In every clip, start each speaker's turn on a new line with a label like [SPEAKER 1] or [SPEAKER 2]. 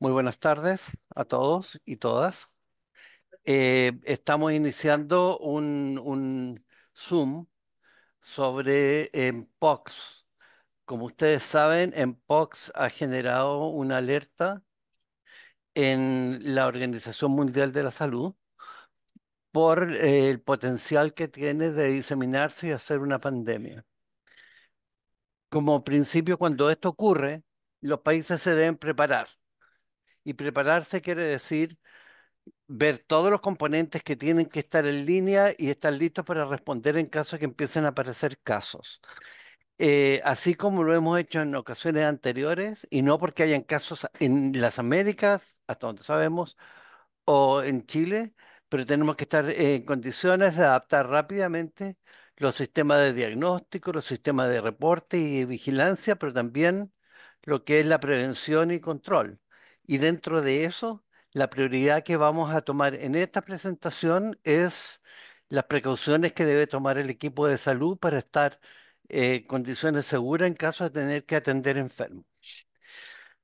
[SPEAKER 1] Muy buenas tardes a todos y todas. Eh, estamos iniciando un, Zoom sobre MPOX. Eh, Como ustedes saben, MPOX ha generado una alerta en la Organización Mundial de la Salud por eh, el potencial que tiene de diseminarse y hacer una pandemia. Como principio, cuando esto ocurre, los países se deben preparar y prepararse quiere decir ver todos los componentes que tienen que estar en línea y estar listos para responder en caso de que empiecen a aparecer casos. Eh, así como lo hemos hecho en ocasiones anteriores, y no porque hayan casos en las Américas, hasta donde sabemos, o en Chile, pero tenemos que estar en condiciones de adaptar rápidamente los sistemas de diagnóstico, los sistemas de reporte y vigilancia, pero también lo que es la prevención y control. Y dentro de eso, la prioridad que vamos a tomar en esta presentación es las precauciones que debe tomar el equipo de salud para estar en eh, condiciones seguras en caso de tener que atender enfermos.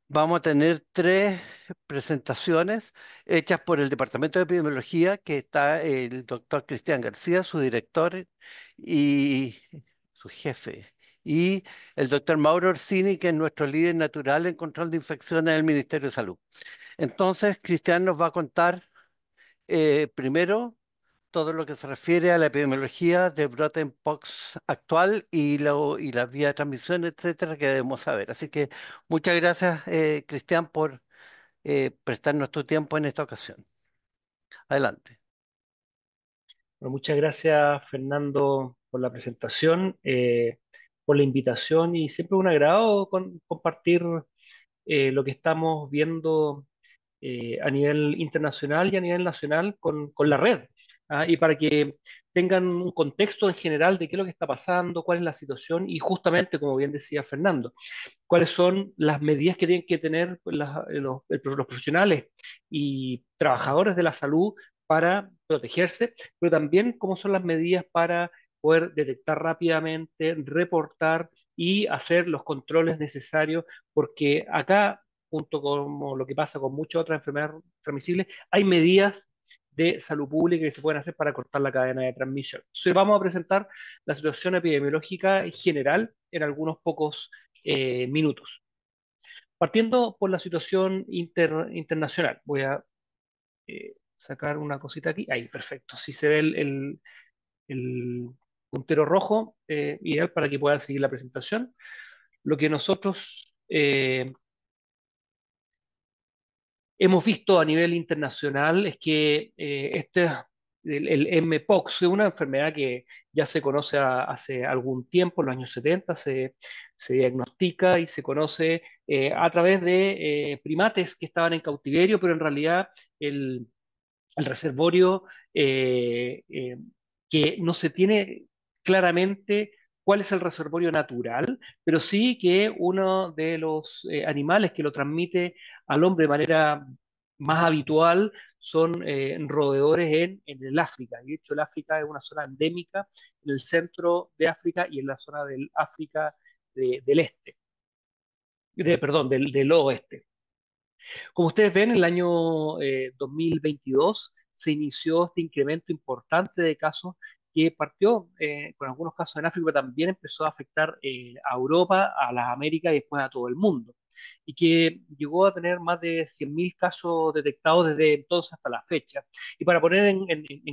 [SPEAKER 1] Vamos a tener tres presentaciones hechas por el Departamento de Epidemiología, que está el doctor Cristian García, su director y su jefe, y el doctor Mauro Orsini, que es nuestro líder natural en control de infecciones del Ministerio de Salud. Entonces, Cristian nos va a contar eh, primero todo lo que se refiere a la epidemiología de brote en POX actual y, lo, y las vías de transmisión, etcétera, que debemos saber. Así que muchas gracias, eh, Cristian, por prestar eh, prestarnos tu tiempo en esta ocasión. Adelante.
[SPEAKER 2] muchas gracias, Fernando, por la presentación por la invitación y siempre un agrado compartir eh, lo que estamos viendo eh, a nivel internacional y a nivel nacional con, la red. ¿ah? Y para que tengan un contexto en general de qué es lo que está pasando, cuál es la situación y justamente, como bien decía Fernando, cuáles son las medidas que tienen que tener eh, los, los profesionales y trabajadores de la salud para protegerse, pero también cómo son las medidas para poder detectar rápidamente, reportar y hacer los controles necesarios, porque acá, junto con lo que pasa con muchas otras enfermedades transmisibles, hay medidas de salud pública que se pueden hacer para cortar la cadena de transmisión. Entonces vamos a presentar la situación epidemiológica general en algunos pocos eh, minutos. Partiendo por la situación internacional, voy a eh, sacar una cosita aquí. Ahí, perfecto. Si se ve el puntero rojo, eh, ideal para que puedan seguir la presentación. Lo que nosotros eh, hemos visto a nivel internacional es que eh, este, el, el, MPOX es una enfermedad que ya se conoce hace algún tiempo, en los años 70, se, diagnostica y se conoce a través de primates que estaban en cautiverio, pero en realidad el, el reservorio que no se tiene claramente cuál es el reservorio natural, pero sí que uno de los eh, animales que lo transmite al hombre de manera más habitual son eh, roedores en, el África. De hecho, el África es una zona endémica en el centro de África y en la zona del África del Este, perdón, del, Oeste. Como ustedes ven, en el año 2022 eh, se inició este incremento importante de casos que partió eh, con algunos casos en África, pero también empezó a afectar eh, a Europa, a las Américas y después a todo el mundo. Y que llegó a tener más de 100.000 casos detectados desde entonces hasta la fecha. Y para poner en,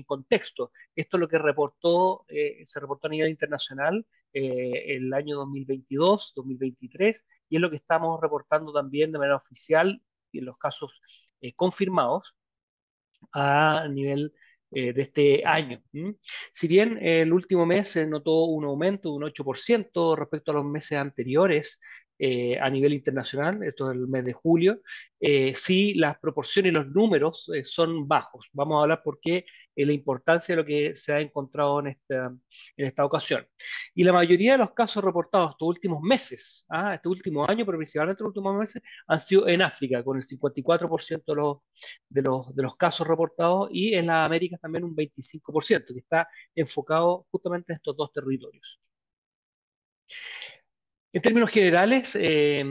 [SPEAKER 2] contexto, esto es lo que reportó, eh, se reportó a nivel internacional el año 2022, 2023, y es lo que estamos reportando también de manera oficial y en los casos confirmados a nivel eh, de este año. Si bien el último mes se notó un aumento de un 8% respecto a los meses anteriores, eh, a nivel internacional, esto es el mes de julio, eh, sí las proporciones y los números son bajos. Vamos a hablar por qué la importancia de lo que se ha encontrado en esta, en esta ocasión. Y la mayoría de los casos reportados estos últimos meses, ¿ah? este último año, pero principalmente estos últimos meses, han sido en África, con el 54% de los, de, los, de los casos reportados y en las Américas también un 25%, que está enfocado justamente en estos dos territorios. En términos generales, eh,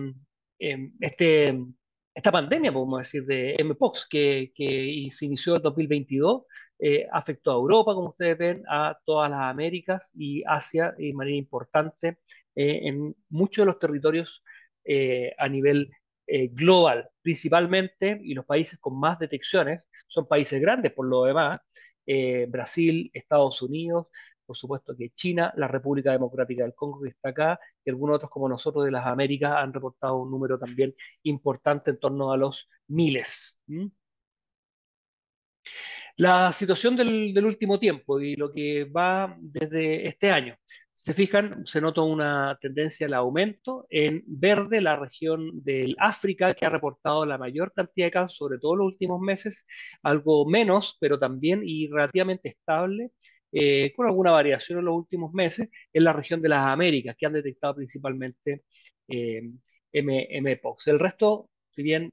[SPEAKER 2] em, este, esta pandemia, podemos decir, de MPOX, que, que se inició en 2022, eh, afectó a Europa, como ustedes ven, a todas las Américas y Asia de manera importante eh, en muchos de los territorios eh, a nivel global, principalmente, y los países con más detecciones son países grandes por lo demás, Brasil, Estados Unidos, por supuesto que China, la República Democrática del Congo que está acá, y algunos otros como nosotros de las Américas han reportado un número también importante en torno a los miles. La situación del, último tiempo y lo que va desde este año. Se fijan, se nota una tendencia al aumento. En verde, la región del África, que ha reportado la mayor cantidad de casos, sobre todo en los últimos meses, algo menos, pero también y relativamente estable, eh, con alguna variación en los últimos meses, en la región de las Américas, que han detectado principalmente eh, MPOX. El resto, si bien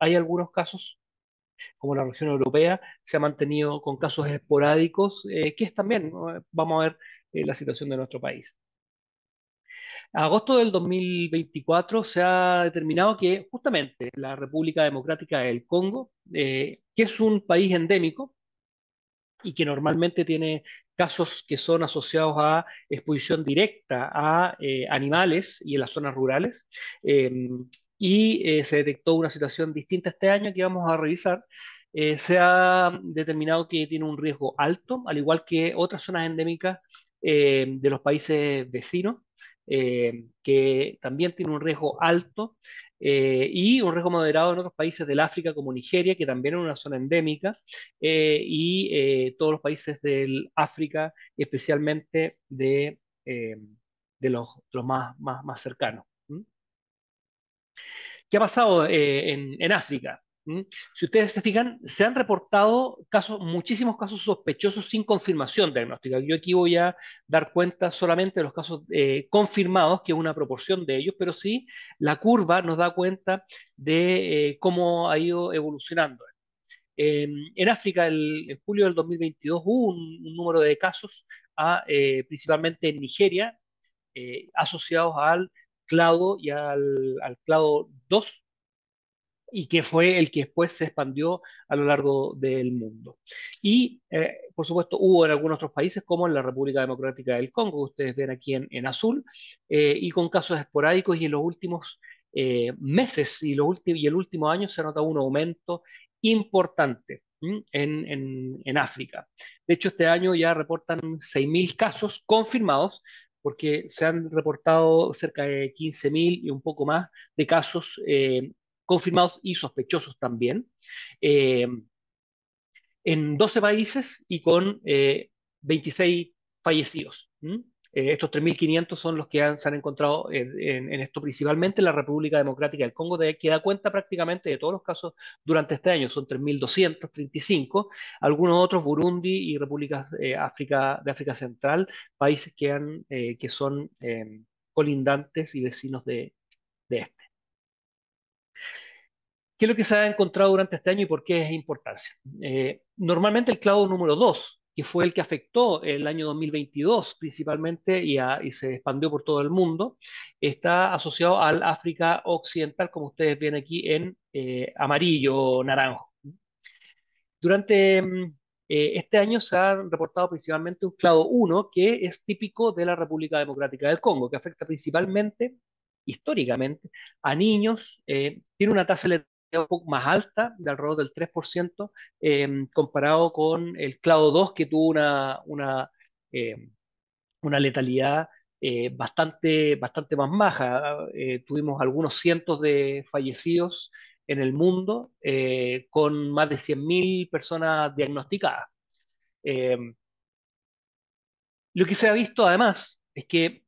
[SPEAKER 2] hay algunos casos como la región europea, se ha mantenido con casos esporádicos, eh, que es también, vamos a ver eh, la situación de nuestro país. agosto del 2024 se ha determinado que justamente la República Democrática del Congo, eh, que es un país endémico y que normalmente tiene casos que son asociados a exposición directa a animales y en las zonas rurales, y eh, se detectó una situación distinta este año que vamos a revisar. Eh, se ha determinado que tiene un riesgo alto, al igual que otras zonas endémicas eh, de los países vecinos, que también tiene un riesgo alto y un riesgo moderado en otros países del África como Nigeria, que también es una zona endémica, y todos los países del África, especialmente de, de los, más, más cercanos. ¿qué ha pasado eh, en, África. ¿Mm? Si ustedes se fijan, se han reportado casos, muchísimos casos sospechosos sin confirmación diagnóstica. Yo aquí voy a dar cuenta solamente de los casos eh, confirmados, que es una proporción de ellos, pero sí la curva nos da cuenta de eh, cómo ha ido evolucionando. Em, en África, en julio del 2022, hubo un, número de casos, a, principalmente en Nigeria, asociados al clado y al, al clado 2 y que fue el que después se expandió a lo largo del mundo. Y, eh, por supuesto, hubo en algunos otros países, como en la República Democrática del Congo, que ustedes ven aquí en, azul, eh, y con casos esporádicos, y en los últimos eh, meses y, los y el último año se nota un aumento importante en, en, en, África. De hecho, este año ya reportan 6.000 casos confirmados porque se han reportado cerca de 15.000 y un poco más de casos eh, confirmados y sospechosos también, eh, en 12 países y con 26 eh, fallecidos. Eh, estos 3.500 son los que se han encontrado en, esto, principalmente en la República Democrática del Congo, que da cuenta prácticamente de todos los casos durante este año, son 3.235, algunos otros, Burundi y Repúblicas eh, de África Central, países que, eh, son em, colindantes y vecinos de, este. ¿Qué es lo que se ha encontrado durante este año y por qué es importancia? normalmente el clavo número 2 que fue el que afectó el año 2022 principalmente y, se expandió por todo el mundo, está asociado al África Occidental, como ustedes ven aquí en amarillo eh, amarillo, naranjo. Durante mm, eh, este año se han reportado principalmente un clado 1, que es típico de la República Democrática del Congo, que afecta principalmente, históricamente, a niños, eh, tiene una tasa de más alta, de alrededor del 3%, em, comparado con el clado 2, que tuvo una, una, em, letalidad eh, bastante, bastante más baja. Eh, tuvimos algunos cientos de fallecidos en el mundo, eh, con más de 100.000 personas diagnosticadas. Em, lo que se ha visto además es que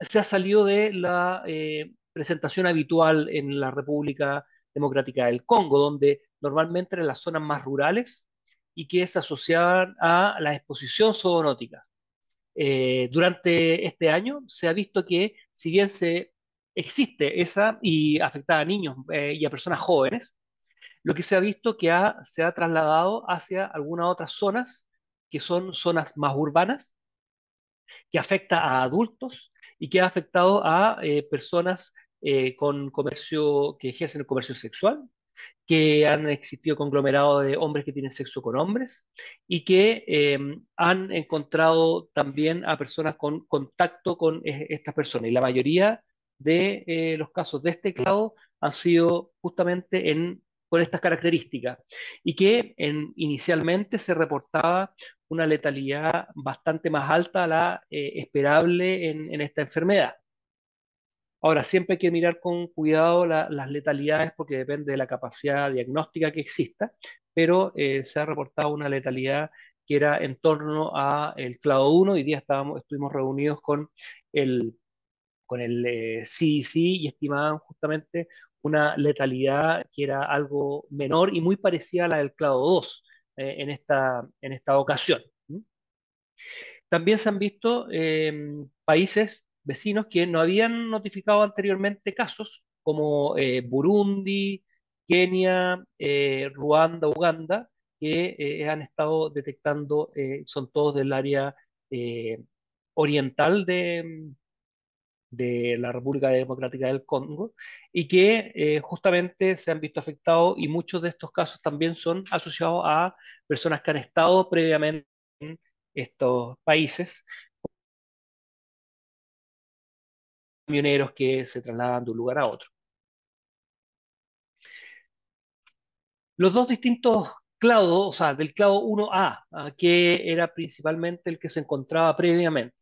[SPEAKER 2] se ha salido de la presentación habitual en la República Democrática del Congo, donde normalmente eran las zonas más rurales y que es asociaban a la exposición zoonótica. Eh, durante este año se ha visto que, si bien se existe esa y afecta a niños eh, y a personas jóvenes, lo que se ha visto que se ha trasladado hacia algunas otras zonas que son zonas más urbanas, que afecta a adultos y que ha afectado a eh, personas eh, con comercio, que ejercen el comercio sexual, que han existido conglomerados de hombres que tienen sexo con hombres y que eh, han encontrado también a personas con contacto con estas personas. Y la mayoría de eh, los casos de este clado han sido justamente en, con estas características y que inicialmente se reportaba una letalidad bastante más alta a la esperable en esta enfermedad. Ahora, siempre hay que mirar con cuidado las letalidades porque depende de la capacidad diagnóstica que exista, pero eh, se ha reportado una letalidad que era en torno a el clado 1. Hoy día estábamos, estuvimos reunidos con el, con el CDC eh, y estimaban justamente una letalidad que era algo menor y muy parecida a la del clado 2 eh, en, esta, en esta ocasión. También se han visto em, países vecinos que no habían notificado anteriormente casos como eh, Burundi, Kenia, eh, Ruanda, Uganda, que eh, han estado detectando, son todos del área oriental de, la República Democrática del Congo y que justamente se han visto afectados y muchos de estos casos también son asociados a personas que han estado previamente en estos países camioneros que se trasladan de un lugar a otro. Los dos distintos clados, o sea, del clado 1A, ¿ah? que era principalmente el que se encontraba previamente,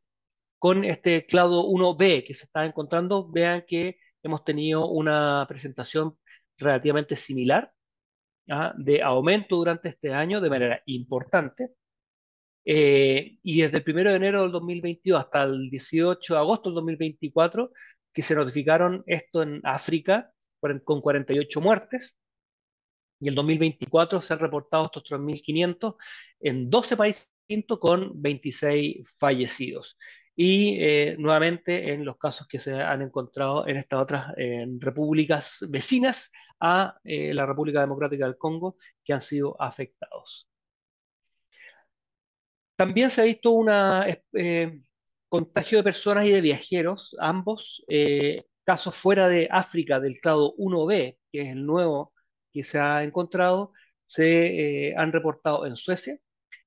[SPEAKER 2] con este clado 1B que se está encontrando, vean que hemos tenido una presentación relativamente similar ¿ah? de aumento durante este año de manera importante. Eh, y desde el 1 de enero del 2022 hasta el 18 de agosto del 2024, que se notificaron esto en África con 48 muertes. Y el 2024 se han reportado estos 3.500 en 12 países distintos con 26 fallecidos. Y eh, nuevamente en los casos que se han encontrado en estas otras eh, repúblicas vecinas a la República Democrática del Congo que han sido afectados. También se ha visto un eh, eh, contagio de personas y de viajeros, ambos eh, casos fuera de África del estado 1B, que es el nuevo que se ha encontrado, se han reportado en Suecia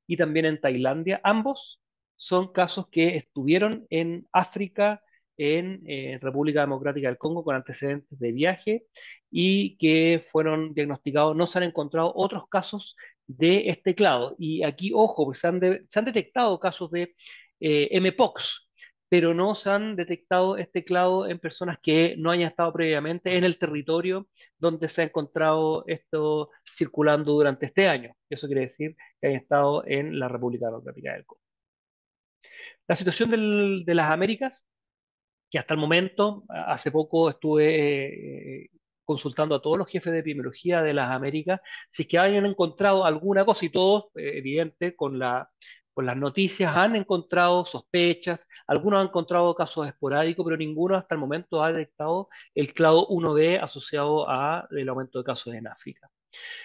[SPEAKER 2] y también en Tailandia. Ambos son casos que estuvieron en África, en República Democrática del Congo con antecedentes de viaje y que fueron diagnosticados. No se han encontrado otros casos de este clado. Y aquí, ojo, pues, se, han detectado casos de eh, m MPOX, pero no se han detectado este clado en personas que no hayan estado previamente en el territorio donde se ha encontrado esto circulando durante este año. Eso quiere decir que hayan estado en la República Democrática del Congo. La situación de las Américas, que hasta el momento, hace poco estuve eh, consultando a todos los jefes de epidemiología de las Américas, si es que hayan encontrado alguna cosa, y todos, eh, evidente, con, la, con las noticias han encontrado sospechas, algunos han encontrado casos esporádicos, pero ninguno hasta el momento ha detectado el clado 1B asociado al aumento de casos en África.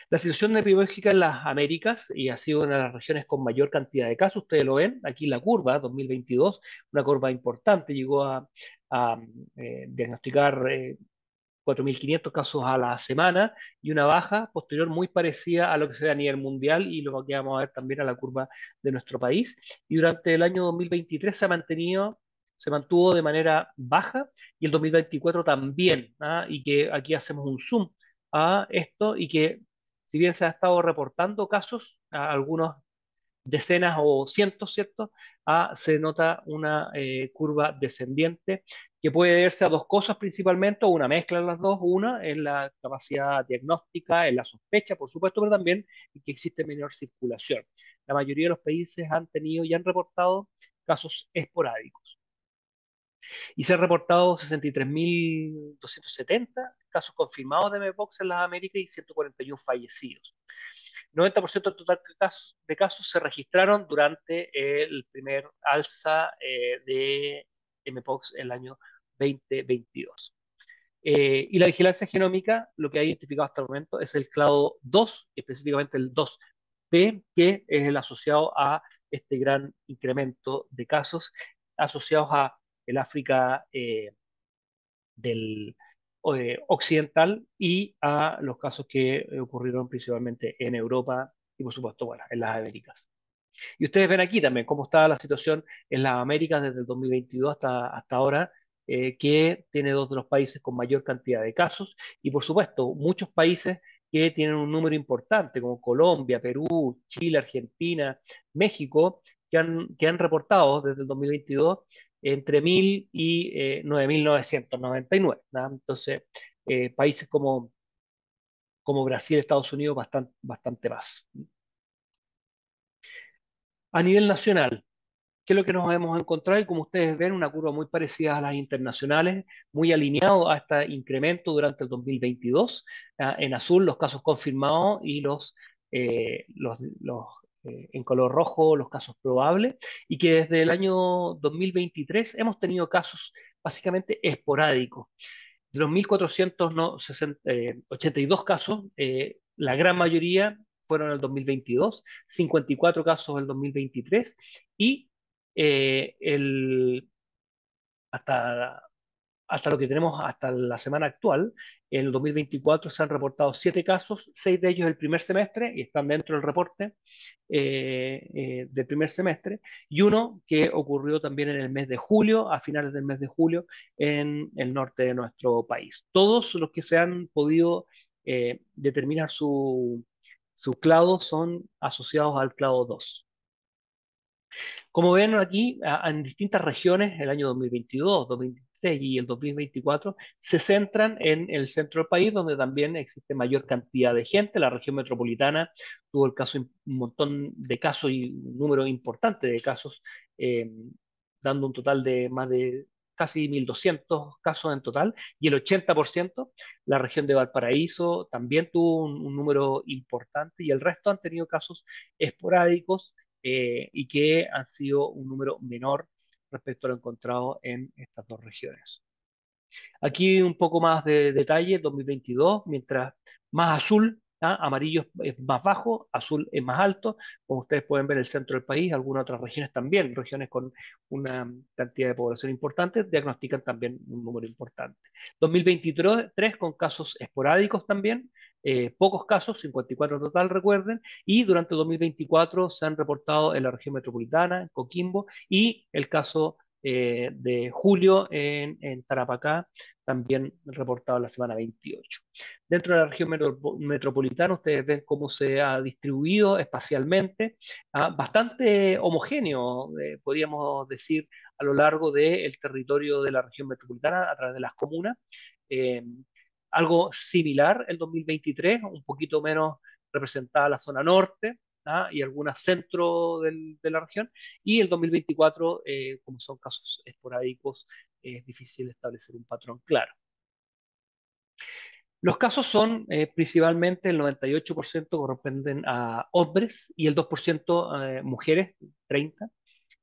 [SPEAKER 2] La situación epidemiológica en las Américas, y ha sido una de las regiones con mayor cantidad de casos, ustedes lo ven, aquí la curva 2022, una curva importante, llegó a, eh, diagnosticar eh, 4.500 casos a la semana y una baja posterior muy parecida a lo que se ve a nivel mundial y lo que vamos a ver también a la curva de nuestro país. Y durante el año 2023 se ha mantenido se mantuvo de manera baja y el 2024 también, ¿ah? y que aquí hacemos un zoom a esto y que si bien se ha estado reportando casos, a algunos decenas o cientos, ¿cierto? Ah, se nota una eh, curva descendiente que puede deberse a dos cosas principalmente, o una mezcla de las dos. Una en la capacidad diagnóstica, en la sospecha, por supuesto, pero también que existe menor circulación. La mayoría de los países han tenido y han reportado casos esporádicos. Y se han reportado 63.270 casos confirmados de Mpox en las Américas y 141 fallecidos. 90% del total de casos, de casos, se registraron durante el primer alza eh, de Mpox el año 2022. Eh, y la vigilancia genómica, lo que ha identificado hasta el momento es el clado 2, específicamente el 2P, que es el asociado a este gran incremento de casos asociados a el África eh, del, eh, occidental y a los casos que ocurrieron principalmente en Europa y por supuesto bueno, en las Américas. Y ustedes ven aquí también cómo está la situación en las Américas desde el 2022 hasta, hasta ahora, eh, que tiene dos de los países con mayor cantidad de casos y por supuesto muchos países que tienen un número importante como Colombia, Perú, Chile, Argentina, México, que han, reportado desde el 2022 entre 1.000 y 9.999. Eh, Entonces, eh, países como, como Brasil, Estados Unidos, bastante, bastante más a nivel nacional, ¿qué es lo que nos hemos encontrado y como ustedes ven, una curva muy parecida a las internacionales, muy alineado a este incremento durante el 2022. Ah, en azul los casos confirmados y los, eh, los, eh, en color rojo los casos probables, y que desde el año 2023 hemos tenido casos básicamente esporádicos. De los 1.482 eh, casos, la gran mayoría fueron en el 2022, 54 casos en el 2023 y eh, el, hasta, hasta lo que tenemos hasta la semana actual, en el 2024 se han reportado siete casos, seis de ellos el primer semestre y están dentro del reporte eh, eh, del primer semestre, y uno que ocurrió también en el mes de julio, a finales del mes de julio, en el norte de nuestro país. Todos los que se han podido determinar su, sus clavos son asociados al clavo 2. Como ven aquí, en distintas regiones, el año 2022, 2023 y el 2024, se centran en el centro del país, donde también existe mayor cantidad de gente. La región metropolitana tuvo el caso, un montón de casos y un número importante de casos, eh, dando un total de más de casi 1.200 casos en total, y el 80%, la región de Valparaíso también tuvo un, número importante, y el resto han tenido casos esporádicos eh, y que han sido un número menor respecto a lo encontrado en estas dos regiones. Aquí un poco más de detalle, 2022, mientras más azul amarillo es más bajo, azul es más alto, como ustedes pueden ver el centro del país, algunas otras regiones también, regiones con una cantidad de población importante, diagnostican también un número importante. 2023 con casos esporádicos también, eh, pocos casos, 54 en total, recuerden, y durante 2024 se han reportado en la región metropolitana, en Coquimbo, y el caso eh, de julio en, Tarapacá, también reportado la semana 28. Dentro de la región metropolitana, ustedes ven cómo se ha distribuido espacialmente, ah, bastante homogéneo, eh, podríamos decir, a lo largo del territorio de la región metropolitana, a través de las comunas. Em, algo similar el 2023, un poquito menos representada la zona norte, ¿ah? y algunas centro de la región, y el 2024, eh, como son casos esporádicos, es difícil establecer un patrón claro. Los casos son eh, principalmente el 98% corresponden a hombres y el 2% eh, mujeres, 30.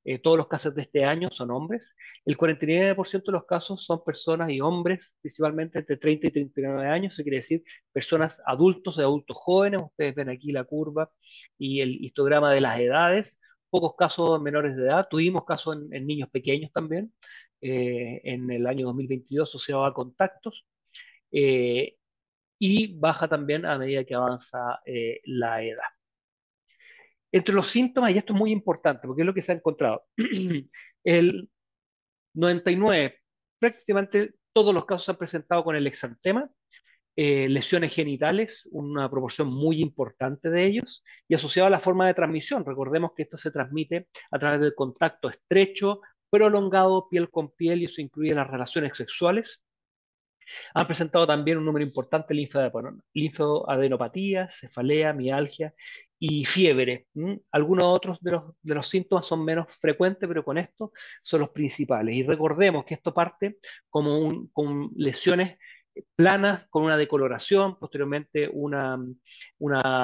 [SPEAKER 2] Eh, todos los casos de este año son hombres. El 49% de los casos son personas y hombres, principalmente entre 30 y 39 años, eso quiere decir personas adultos, adultos jóvenes. Ustedes ven aquí la curva y el histograma de las edades. Pocos casos menores de edad. Tuvimos casos en, niños pequeños también eh, en el año 2022 asociado a contactos. Eh, y baja también a medida que avanza la edad. Entre los síntomas, y esto es muy importante porque es lo que se ha encontrado, el 99, prácticamente todos los casos se han presentado con el exantema, eh, lesiones genitales, una proporción muy importante de ellos, y asociado a la forma de transmisión. Recordemos que esto se transmite a través del contacto estrecho, prolongado, piel con piel, y eso incluye las relaciones sexuales. Han presentado también un número importante de linfadenopatías, cefalea, mialgia y fiebre. Algunos otros de los, síntomas son menos frecuentes, pero con esto son los principales. Y recordemos que esto parte como un, con lesiones planas, con una decoloración, posteriormente una,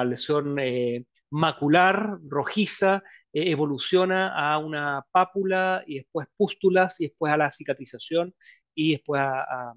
[SPEAKER 2] lesión eh, macular, rojiza, eh, evoluciona a una pápula y después pústulas y después a la cicatrización y después a,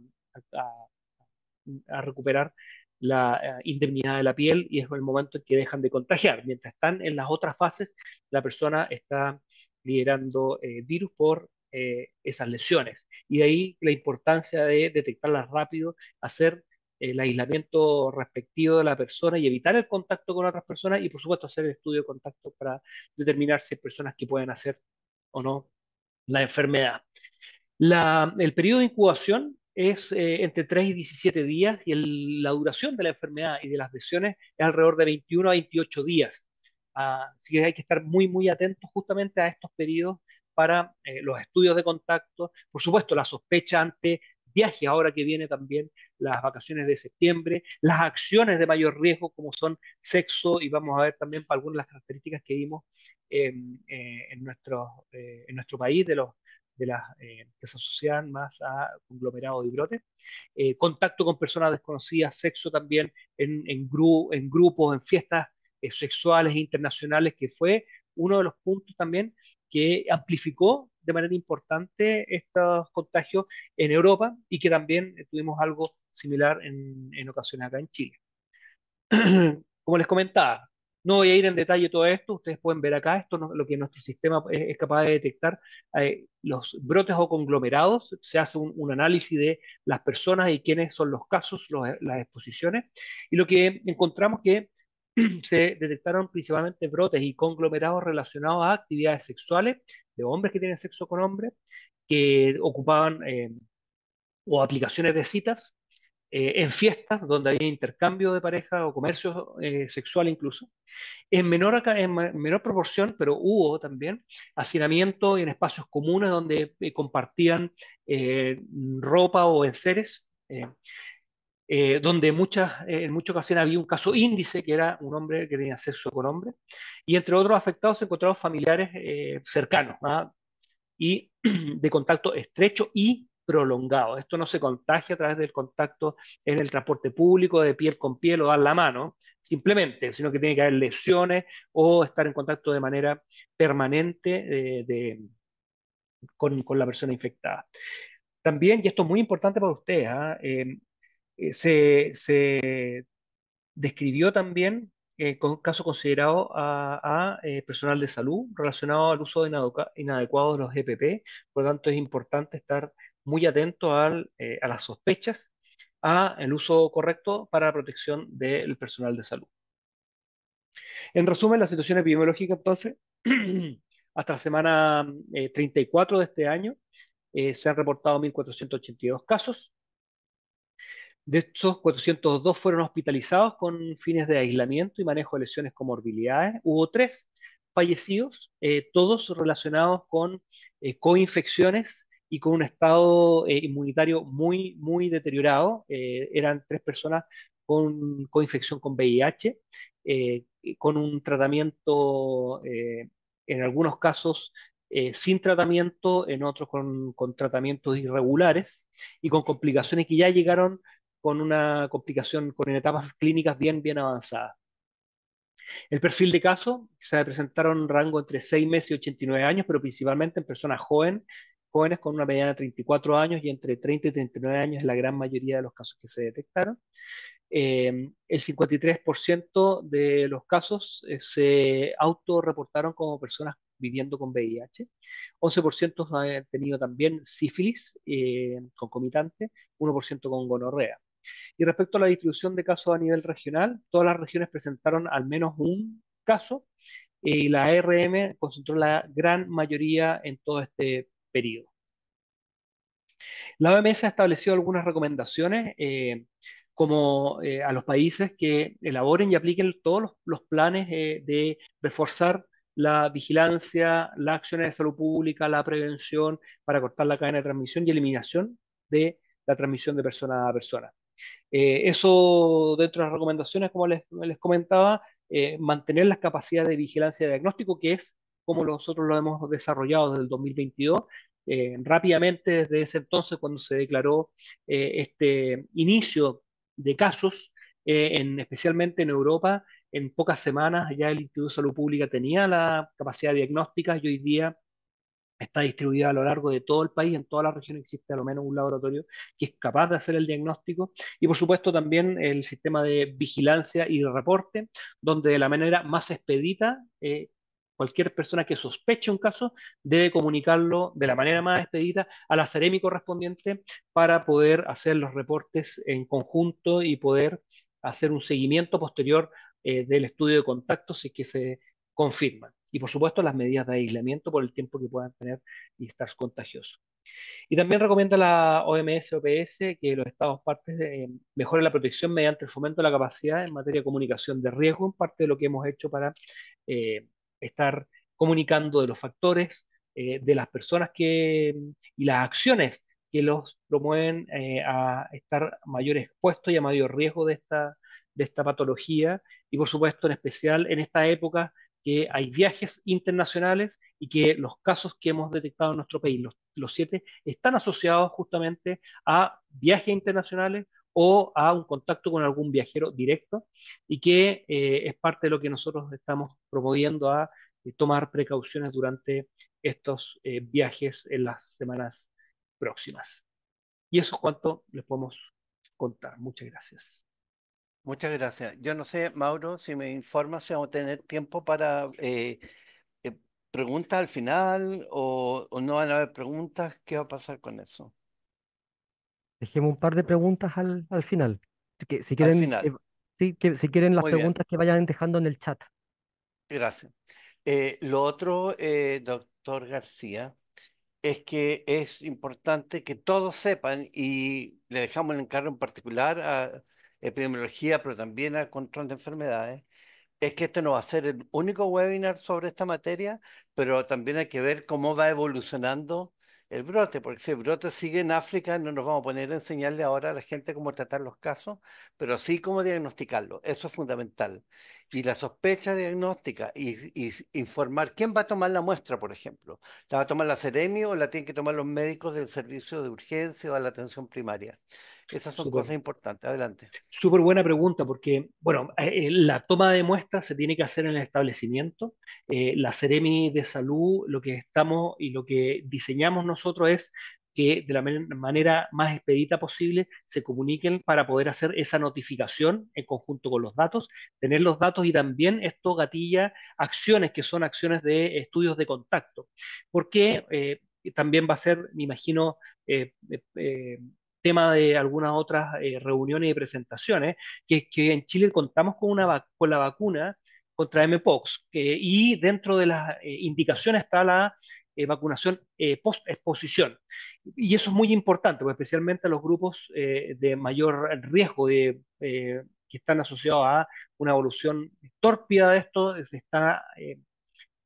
[SPEAKER 2] a recuperar la eh, indemnidad de la piel y es el momento en que dejan de contagiar. Mientras están en las otras fases, la persona está liberando eh, virus por eh, esas lesiones. Y de ahí la importancia de detectarlas rápido, hacer el aislamiento respectivo de la persona y evitar el contacto con otras personas y por supuesto hacer el estudio de contacto para determinar si hay personas que pueden hacer o no la enfermedad. el periodo de incubación es eh, entre 3 y 17 días y la duración de la enfermedad y de las lesiones es alrededor de 21 a 28 días. Ah, así que hay que estar muy, muy atentos justamente a estos periodos para eh, los estudios de contacto, por supuesto la sospecha ante viaje, ahora que viene también las vacaciones de septiembre, las acciones de mayor riesgo como son sexo y vamos a ver también para algunas de las características que vimos em, eh, en, nuestro, en nuestro país de los de las eh, que se asocian más a conglomerados de brotes. Eh, contacto con personas desconocidas, sexo también en, en, en grupos, en fiestas eh, sexuales sexuales internacionales, que fue uno de los puntos también que amplificó de manera importante estos contagios en Europa y que también tuvimos algo similar en, en ocasiones acá en Chile. Como les comentaba, no voy a ir en detalle todo esto, ustedes pueden ver acá, esto es lo que nuestro sistema es, capaz de detectar, eh, los brotes o conglomerados, se hace un, análisis de las personas y quiénes son los casos, las exposiciones, y lo que encontramos que se detectaron principalmente brotes y conglomerados relacionados a actividades sexuales de hombres que tienen sexo con hombres, que ocupaban... Eh, o aplicaciones de citas, eh, en fiestas donde había intercambio de pareja o comercio eh, sexual incluso, en menor, en menor proporción, pero hubo también hacinamiento en espacios comunes donde eh, compartían ropa o enseres, donde muchas, en muchas ocasiones había un caso índice que era un hombre que tenía sexo con hombre, y entre otros afectados se encontraban familiares cercanos ¿ah? y de contacto estrecho y prolongado. Esto no se contagia a través del contacto en el transporte público, de piel con piel o dar la mano, simplemente, sino que tiene que haber lesiones o estar en contacto de manera permanente eh, con, la persona infectada. También, y esto es muy importante para ustedes, ¿ah? em, eh, se, describió también eh, con caso considerado a, eh, personal de salud relacionado al uso inadecuado de los GPP. E por lo tanto es importante estar muy atento eh, a las sospechas, a el uso correcto para la protección del personal de salud. En resumen, la situación epidemiológica entonces, hasta la semana 34 eh, de este año, eh, se han reportado 1.482 casos. De estos, 402 fueron hospitalizados con fines de aislamiento y manejo de lesiones con morbilidades. Hubo tres fallecidos, todos relacionados con coinfecciones y con un estado eh, inmunitario muy, muy deteriorado. Eh, eran tres personas con, infección con VIH, eh, con un tratamiento, en algunos casos sin tratamiento, en otros con, con, tratamientos irregulares y con complicaciones que ya llegaron con una complicación, con etapas clínicas bien, bien avanzadas. El perfil de caso se presentaron rango entre 6 meses y 89 años, pero principalmente en personas jóvenes jóvenes con una mediana de 34 años y entre 30 y 39 años es la gran mayoría de los casos que se detectaron. Eh, el 53% de los casos se eh, se autorreportaron como personas viviendo con VIH, 11% han tenido también sífilis eh, concomitante, 1% con gonorrea. Y respecto a la distribución de casos a nivel regional, todas las regiones presentaron al menos un caso y la ARM concentró la gran mayoría en todo este periodo. La OMS ha establecido algunas recomendaciones eh, como eh, a los países que elaboren y apliquen todos los, planes eh, de reforzar la vigilancia, las acciones de salud pública, la prevención para cortar la cadena de transmisión y eliminación de la transmisión de persona a persona. eso dentro de las recomendaciones, como les, les comentaba, mantener las capacidades de vigilancia y diagnóstico, que es como nosotros lo hemos desarrollado desde el 2022. Eh, rápidamente desde ese entonces, cuando se declaró eh, este inicio de casos, eh, en, especialmente en Europa, en pocas semanas ya el Instituto de Salud Pública tenía la capacidad diagnóstica y hoy día está distribuida a lo largo de todo el país, en toda la región existe al menos un laboratorio que es capaz de hacer el diagnóstico y por supuesto también el sistema de vigilancia y de reporte, donde de la manera más expedita Cualquier persona que sospeche un caso debe comunicarlo de la manera más expedita la Seremi correspondiente para poder hacer los reportes en conjunto y poder hacer un seguimiento posterior eh, del estudio de contactos si es que se confirman. Y por supuesto las medidas de aislamiento por el tiempo que puedan tener y estar contagiosos. Y también recomienda la OMS OPS que los Estados partes eh, mejoren la protección mediante el fomento de la capacidad en materia de comunicación de riesgo, en parte de lo que hemos hecho para eh, estar comunicando de los factores, eh, de las personas que, y las acciones que los promueven eh, a estar mayor expuesto y a mayor riesgo de esta, de esta patología. Y por supuesto, en especial en esta época que hay viajes internacionales y que los casos que hemos detectado en nuestro país, los siete, están asociados justamente a viajes internacionales o a un contacto con algún viajero directo y que eh, es parte de lo que nosotros estamos promoviendo a eh, tomar precauciones durante estos eh, viajes en las semanas próximas. Y eso es cuanto les podemos contar. Muchas gracias.
[SPEAKER 1] Muchas gracias. Yo no sé, Mauro, si me informa si vamos a tener tiempo para preguntas al final o no van a haber preguntas. ¿Qué va a pasar con eso?
[SPEAKER 3] dejemos un par de preguntas al, al final. Eh, que, si quieren, si quieren las preguntas que vayan dejando en el chat.
[SPEAKER 1] Gracias. Eh, lo otro, eh, doctor García, es que es importante que todos sepan y le dejamos el encargo en particular a epidemiología, pero también a control de enfermedades, es que este no va a ser el único webinar sobre esta materia, pero también hay que ver cómo va evolucionando el brote, porque si el brote sigue en África, no nos vamos a poner a enseñarle ahora a la gente cómo tratar los casos, pero sí cómo diagnosticarlo. Eso es fundamental. Y la sospecha diagnóstica y, informar quién va a tomar la muestra, por ejemplo. ¿La va a tomar la Ceremi o la tienen que tomar los médicos del servicio de urgencia o a la atención primaria? Esas son cosas importantes. Adelante.
[SPEAKER 2] Súper buena pregunta, porque, bueno, eh, eh, la toma de muestras se tiene que hacer en el establecimiento. Eh, la Ceremi de Salud, lo que estamos y lo que diseñamos nosotros es que de la manera más expedita posible se comuniquen para poder hacer esa notificación en conjunto con los datos, tener los datos y también esto gatilla acciones que son acciones de estudios de contacto, porque también va a ser, me imagino, tema de algunas otras eh, reuniones y presentaciones, que es que en Chile contamos con, una con la vacuna contra MPOX eh, y dentro de las eh, indicaciones está la eh, vacunación post-exposición. Y eso es muy importante, pues, especialmente a los grupos de mayor riesgo de que están asociados a una evolución torpida de esto, se está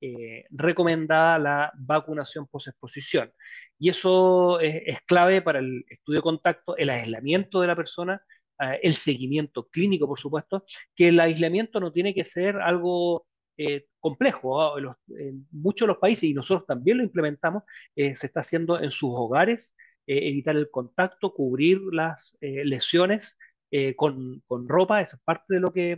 [SPEAKER 2] eh, recomendada la vacunación exposición Y eso es, clave para el estudio de contacto, el aislamiento de la persona, eh, el seguimiento clínico, por supuesto, que el aislamiento no tiene que ser algo eh, complejo. Ah, en muchos de los países, y nosotros también lo implementamos, se está haciendo en sus hogares, evitar el contacto, cubrir las lesiones. con, con, ropa, eso es parte de lo que,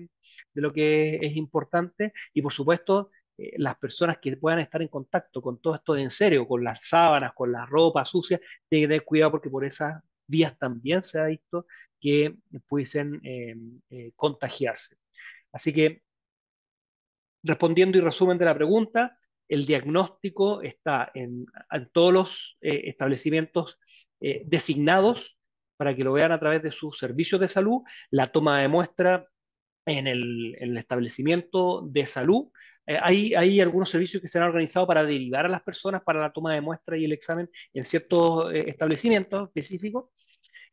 [SPEAKER 2] de lo que es importante. Y por supuesto, eh, las personas que puedan estar en contacto con todo esto en serio, con las sábanas, con la ropa sucia, tienen que tener cuidado porque por esas vías también se ha visto que pudiesen em, eh, contagiarse. Así que, respondiendo y resumen de la pregunta, el diagnóstico está en, todos los eh, establecimientos designados para que lo vean a través de sus servicios de salud, la toma de muestra en el establecimiento de salud, eh, hay, algunos servicios que se han organizado para derivar a las personas para la toma de muestra y el examen en ciertos eh, establecimientos específicos.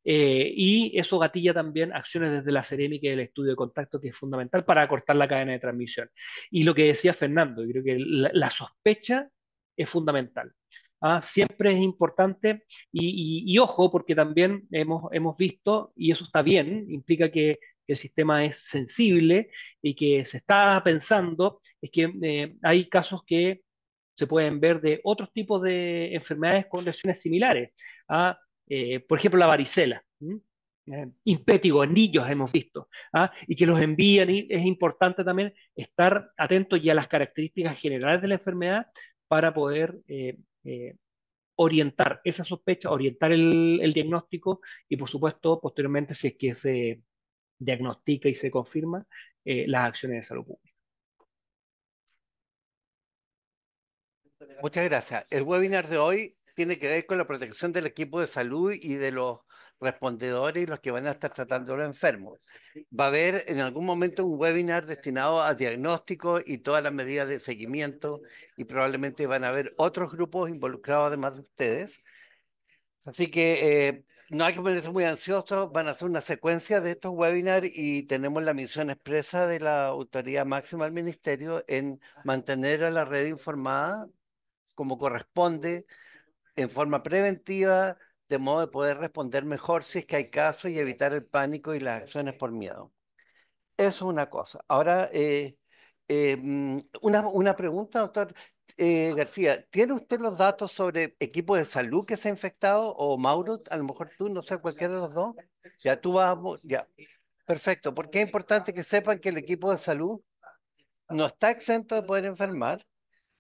[SPEAKER 2] Eh, y eso gatilla también acciones desde la cerémica y el estudio de contacto, que es fundamental para acortar la cadena de transmisión. Y lo que decía Fernando, creo que la, sospecha es fundamental. ¿ah? siempre es importante y, y, ojo, porque también hemos, hemos visto, y eso está bien, implica que el sistema es sensible y que se está pensando, es que eh, hay casos que se pueden ver de otros tipos de enfermedades con lesiones similares, a, eh, por ejemplo, la varicela. Eh, impétigo, anillos hemos visto, ¿ah? y que los envían. Y es importante también estar atentos ya a las características generales de la enfermedad para poder orientar esa sospecha, orientar el, diagnóstico y, por supuesto, posteriormente, si es que se diagnostica y se confirma eh, las acciones de salud pública.
[SPEAKER 1] Muchas gracias. El webinar de hoy tiene que ver con la protección del equipo de salud y de los respondedores y los que van a estar tratando a los enfermos. Va a haber en algún momento un webinar destinado a diagnóstico y todas las medidas de seguimiento y probablemente van a haber otros grupos involucrados además de ustedes. Así que eh, no hay que ponerse muy ansioso. van a hacer una secuencia de estos webinars y tenemos la misión expresa de la autoridad máxima del ministerio en mantener a la red informada como corresponde, en forma preventiva, de modo de poder responder mejor si es que hay caso y evitar el pánico y las acciones por miedo. Eso es una cosa. Ahora, eh, eh, mm, una, una pregunta, doctor. Eh, García, ¿tiene usted los datos sobre equipo de salud que se ha infectado? O Mauro, a lo mejor tú, no sé, cualquiera de los dos. Ya tú vas, ya. Perfecto, porque es importante que sepan que el equipo de salud no está exento de poder enfermar.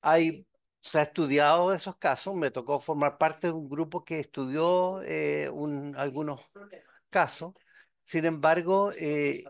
[SPEAKER 1] Hay, se ha estudiado esos casos. Me tocó formar parte de un grupo que estudió eh, un, algunos casos. Sin embargo, eh,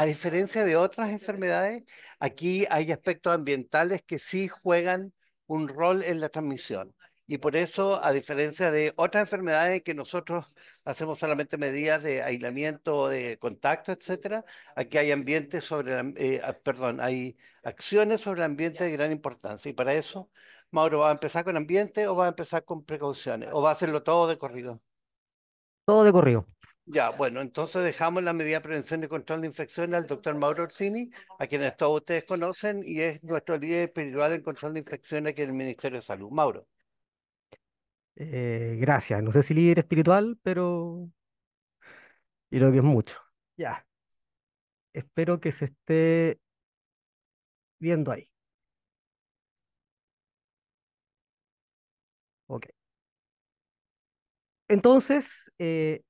[SPEAKER 1] a diferencia de otras enfermedades, aquí hay aspectos ambientales que sí juegan un rol en la transmisión. Y por eso, a diferencia de otras enfermedades que nosotros hacemos solamente medidas de aislamiento, de contacto, etcétera, aquí hay ambientes sobre, eh, ah, perdón, hay acciones sobre el ambiente de gran importancia. Y para eso, Mauro, ¿va a empezar con ambiente o va a empezar con precauciones? ¿O va a hacerlo todo de corrido? Todo de corrido. Ya, bueno, entonces dejamos la medida de prevención y control de infecciones al doctor Mauro Orsini, a quienes todos ustedes conocen y es nuestro líder espiritual en control de infecciones aquí en el Ministerio de Salud. Mauro.
[SPEAKER 3] Eh, gracias. No sé si líder espiritual, pero y que es mucho. Ya. Espero que se esté viendo ahí. Ok. Entonces, eh,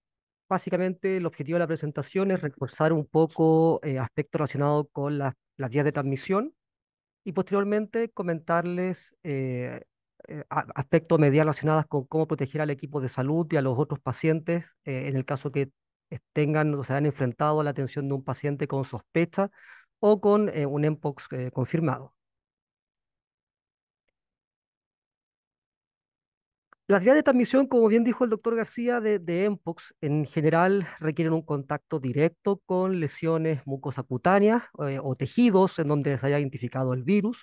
[SPEAKER 3] básicamente el objetivo de la presentación es reforzar un poco eh, aspectos relacionados con las, vías de transmisión y posteriormente comentarles eh, eh, aspectos mediados relacionados con cómo proteger al equipo de salud y a los otros pacientes en el caso que o se hayan enfrentado a la atención de un paciente con sospecha o con un MPOX confirmado. Las vías de transmisión, como bien dijo el doctor García, de, EMPOX en general requieren un contacto directo con lesiones mucosaputáneas eh, o tejidos en donde se haya identificado el virus,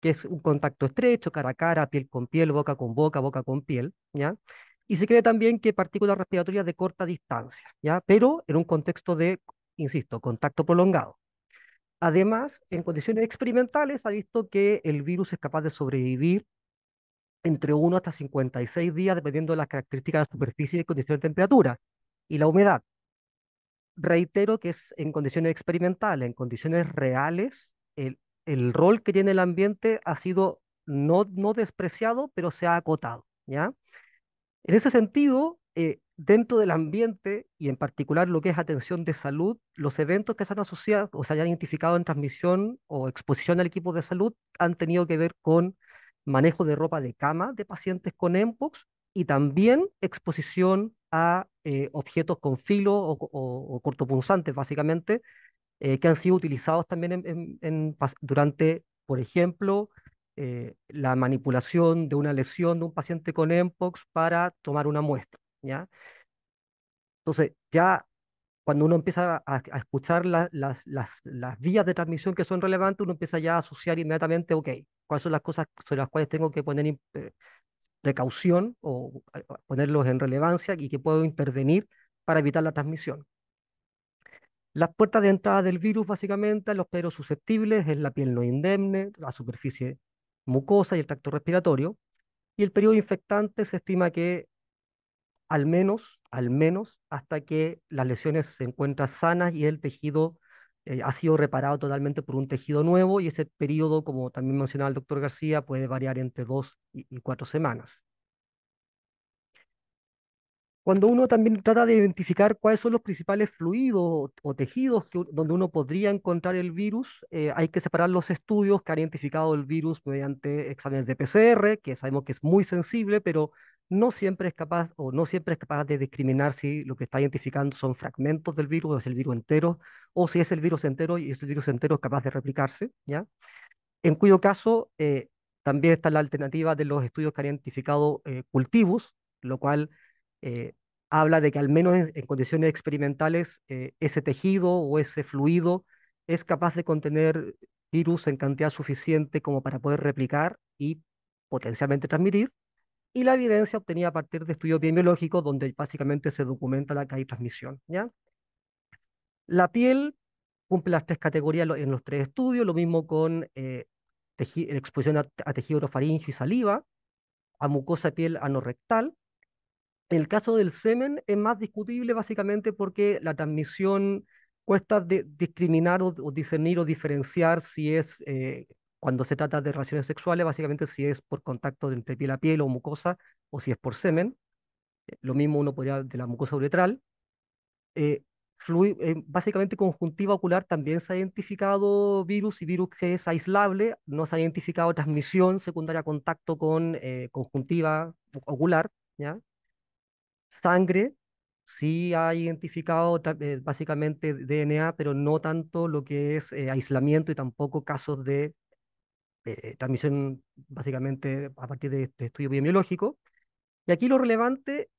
[SPEAKER 3] que es un contacto estrecho, cara a cara, piel con piel, boca con boca, boca con piel, ¿ya? Y se cree también que partículas respiratorias de corta distancia, ¿ya? Pero en un contexto de, insisto, contacto prolongado. Además, en condiciones experimentales ha visto que el virus es capaz de sobrevivir entre 1 hasta 56 días, dependiendo de las características de la superficie y condiciones de temperatura y la humedad. Reitero que es en condiciones experimentales, en condiciones reales, el, el rol que tiene el ambiente ha sido no, no despreciado, pero se ha acotado. ¿ya? En ese sentido, eh, dentro del ambiente y en particular lo que es atención de salud, los eventos que se han asociado o se han identificado en transmisión o exposición al equipo de salud han tenido que ver con manejo de ropa de cama de pacientes con Mpox y también exposición a eh, objetos con filo o, cortopunzantes, básicamente, eh, que han sido utilizados también en, durante, por ejemplo, eh, la manipulación de una lesión de un paciente con Mpox para tomar una muestra. ¿ya? Entonces, ya cuando uno empieza a, escuchar las, las, las vías de transmisión que son relevantes, uno empieza ya a asociar inmediatamente, ok, cuáles son las cosas sobre las cuales tengo que poner eh, precaución o ponerlos en relevancia y que puedo intervenir para evitar la transmisión. Las puertas de entrada del virus básicamente, los pedos susceptibles, es la piel no indemne, la superficie mucosa y el tracto respiratorio. Y el periodo infectante se estima que al menos, al menos, hasta que las lesiones se encuentran sanas y el tejido eh, ha sido reparado totalmente por un tejido nuevo y ese periodo, como también mencionaba el doctor García, puede variar entre dos y, cuatro semanas. Cuando uno también trata de identificar cuáles son los principales fluidos o, tejidos donde uno podría encontrar el virus, eh, hay que separar los estudios que han identificado el virus mediante exámenes de PCR, que sabemos que es muy sensible, pero no siempre es capaz o no siempre es capaz de discriminar si lo que está identificando son fragmentos del virus o es el virus entero, o si es el virus entero y ese virus entero es capaz de replicarse, ¿ya? En cuyo caso, eh, también está la alternativa de los estudios que han identificado eh, cultivos, lo cual eh, habla de que al menos en condiciones experimentales ese tejido o ese fluido es capaz de contener virus en cantidad suficiente como para poder replicar y potencialmente transmitir, y la evidencia obtenida a partir de estudios epidemiológicos donde básicamente se documenta la que hay transmisión. ¿ya? La piel cumple las tres categorías en los tres estudios, lo mismo con eh, exposición a, tejido orofaringio y saliva, a mucosa de piel anorrectal. En el caso del semen es más discutible básicamente porque la transmisión cuesta discriminar o, discernir o diferenciar si es eh, cuando se trata de relaciones sexuales, básicamente si es por contacto entre piel a piel o mucosa, o si es por semen. Eh, lo mismo uno podría de la mucosa uretral. Eh, eh, básicamente conjuntiva ocular también se ha identificado virus y virus que es aislable. No se ha identificado transmisión secundaria a contacto con conjuntiva ocular. ¿ya? Sangre, sí ha identificado básicamente DNA, pero no tanto lo que es aislamiento y tampoco casos de transmisión eh, básicamente a partir de este estudio epidemiológico. Y aquí lo relevante,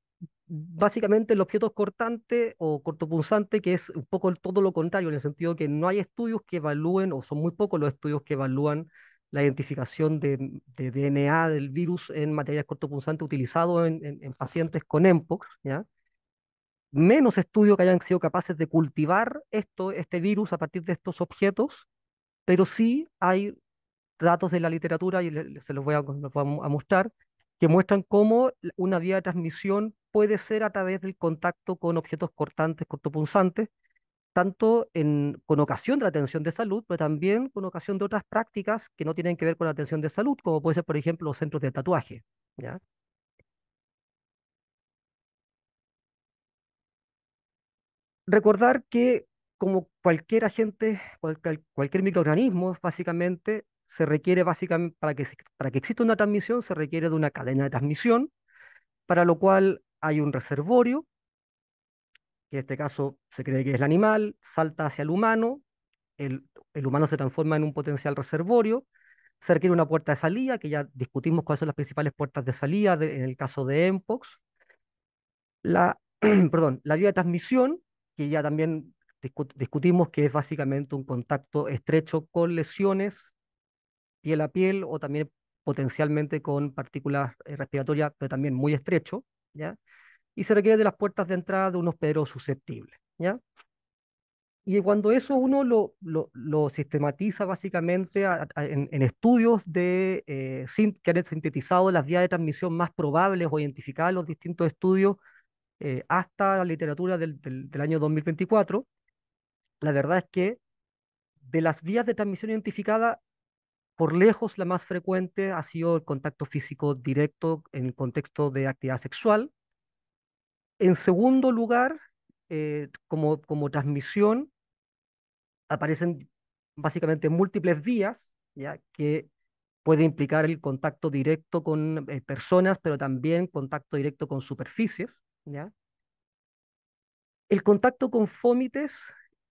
[SPEAKER 3] básicamente, los objetos cortante o cortopunzante, que es un poco todo lo contrario, en el sentido que no hay estudios que evalúen, o son muy pocos los estudios que evalúan la identificación de, DNA del virus en materiales cortopunzante utilizados en, pacientes con EMPOX, ¿ya? menos estudios que hayan sido capaces de cultivar esto, este virus a partir de estos objetos, pero sí hay datos de la literatura, y se los voy a, mostrar, que muestran cómo una vía de transmisión puede ser a través del contacto con objetos cortantes, cortopunzantes, tanto con ocasión de la atención de salud, pero también con ocasión de otras prácticas que no tienen que ver con la atención de salud, como puede ser, por ejemplo, los centros de tatuaje. Recordar que como cualquier agente, cualquier microorganismo, básicamente se requiere básicamente, para que, para que exista una transmisión, se requiere de una cadena de transmisión, para lo cual hay un reservorio, que en este caso se cree que es el animal, salta hacia el humano, el, humano se transforma en un potencial reservorio, se requiere una puerta de salida, que ya discutimos cuáles son las principales puertas de salida en el caso de EMPOX, La, perdón, la vía de transmisión, que ya también discutimos que es básicamente un contacto estrecho con lesiones piel a piel o también potencialmente con partículas eh, respiratorias, pero también muy estrecho, ¿ya? Y se requiere de las puertas de entrada de unos hospedero susceptible, ¿ya? Y cuando eso uno lo, lo, sistematiza básicamente en, estudios de, eh, que han sintetizado las vías de transmisión más probables o identificadas en los distintos estudios eh, hasta la literatura del, del, del año 2024, la verdad es que de las vías de transmisión identificadas por lejos, la más frecuente ha sido el contacto físico directo en el contexto de actividad sexual. En segundo lugar, eh, como, como transmisión, aparecen básicamente múltiples vías, ¿ya? que puede implicar el contacto directo con eh, personas, pero también contacto directo con superficies. ¿ya? El contacto con fómites,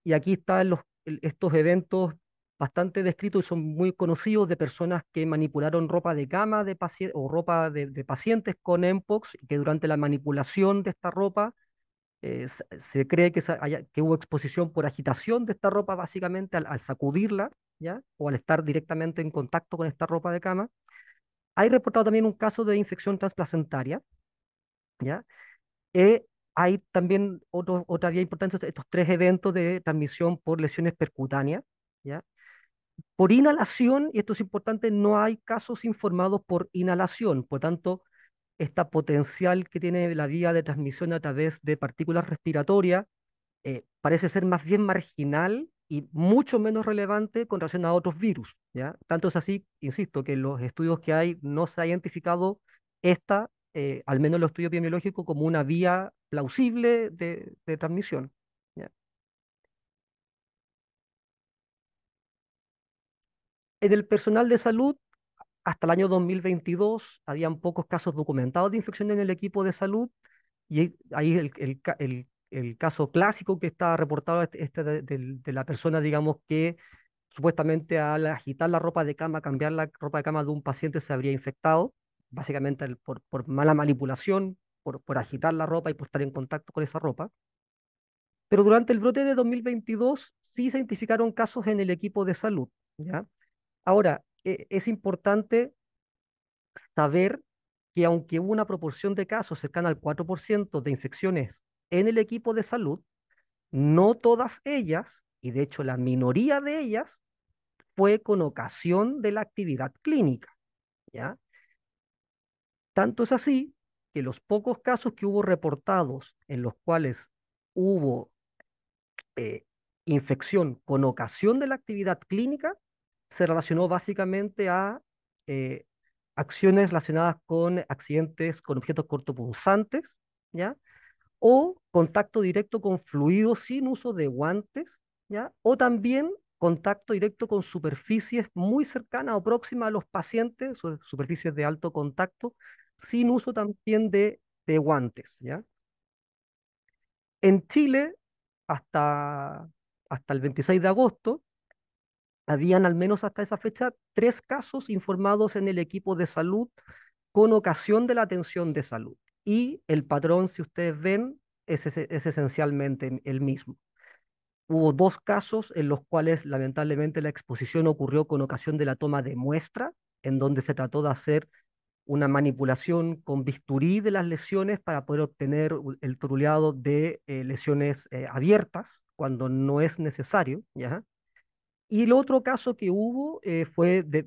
[SPEAKER 3] y aquí están los, estos eventos bastante descritos y son muy conocidos de personas que manipularon ropa de cama de o ropa de, de, pacientes con MPOX y que durante la manipulación de esta ropa eh, se cree que, haya, que, hubo exposición por agitación de esta ropa básicamente al, al, sacudirla ¿ya? o al estar directamente en contacto con esta ropa de cama. Hay reportado también un caso de infección transplacentaria. ¿ya? Eh, hay también otro, otra vía importante, estos tres eventos de transmisión por lesiones percutáneas. ¿ya? por inhalación, y esto es importante, no hay casos informados por inhalación, por tanto, esta potencial que tiene la vía de transmisión a través de partículas respiratorias eh, parece ser más bien marginal y mucho menos relevante con relación a otros virus. ¿ya? Tanto es así, insisto, que en los estudios que hay no se ha identificado esta, eh, al menos en los estudios epidemiológicos, como una vía plausible de transmisión. En el personal de salud, hasta el año 2022, habían pocos casos documentados de infección en el equipo de salud y ahí el, el, caso clásico que está reportado este, este de, la persona, digamos, que supuestamente al agitar la ropa de cama, cambiar la ropa de cama de un paciente se habría infectado, básicamente por, por mala manipulación, por, por, agitar la ropa y por estar en contacto con esa ropa. Pero durante el brote de 2022 sí se identificaron casos en el equipo de salud, ¿ya? Ahora, e, es importante saber que aunque hubo una proporción de casos cercana al 4% de infecciones en el equipo de salud, no todas ellas, y de hecho la minoría de ellas, fue con ocasión de la actividad clínica. Tanto es así que los pocos casos que hubo reportados en los cuales hubo eh, infección con ocasión de la actividad clínica se relacionó básicamente a eh, acciones relacionadas con accidentes con objetos cortopunzantes, ¿ya? O contacto directo con fluidos sin uso de guantes, ¿ya? O también contacto directo con superficies muy cercanas o próximas a los pacientes, superficies de alto contacto, sin uso también de, de guantes, ¿ya? En Chile, hasta, hasta el 26 de agosto, habían al menos hasta esa fecha tres casos informados en el equipo de salud con ocasión de la atención de salud. Y el patrón, si ustedes ven, es, esencialmente el mismo. Hubo dos casos en los cuales lamentablemente la exposición ocurrió con ocasión de la toma de muestra, en donde se trató de hacer una manipulación con bisturí de las lesiones para poder obtener el truleado de eh, lesiones eh, abiertas cuando no es necesario, ¿ya? Y el otro caso que hubo eh, fue de,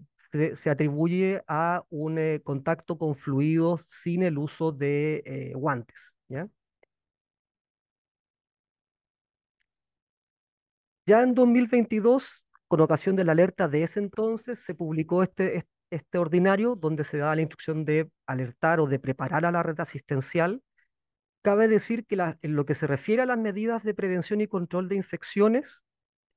[SPEAKER 3] se atribuye a un eh, contacto con fluidos sin el uso de eh, guantes. ¿ya? Ya en 2022, con ocasión de la alerta de ese entonces, se publicó este, este ordinario donde se da la instrucción de alertar o de preparar a la red asistencial. Cabe decir que en lo que se refiere a las medidas de prevención y control de infecciones,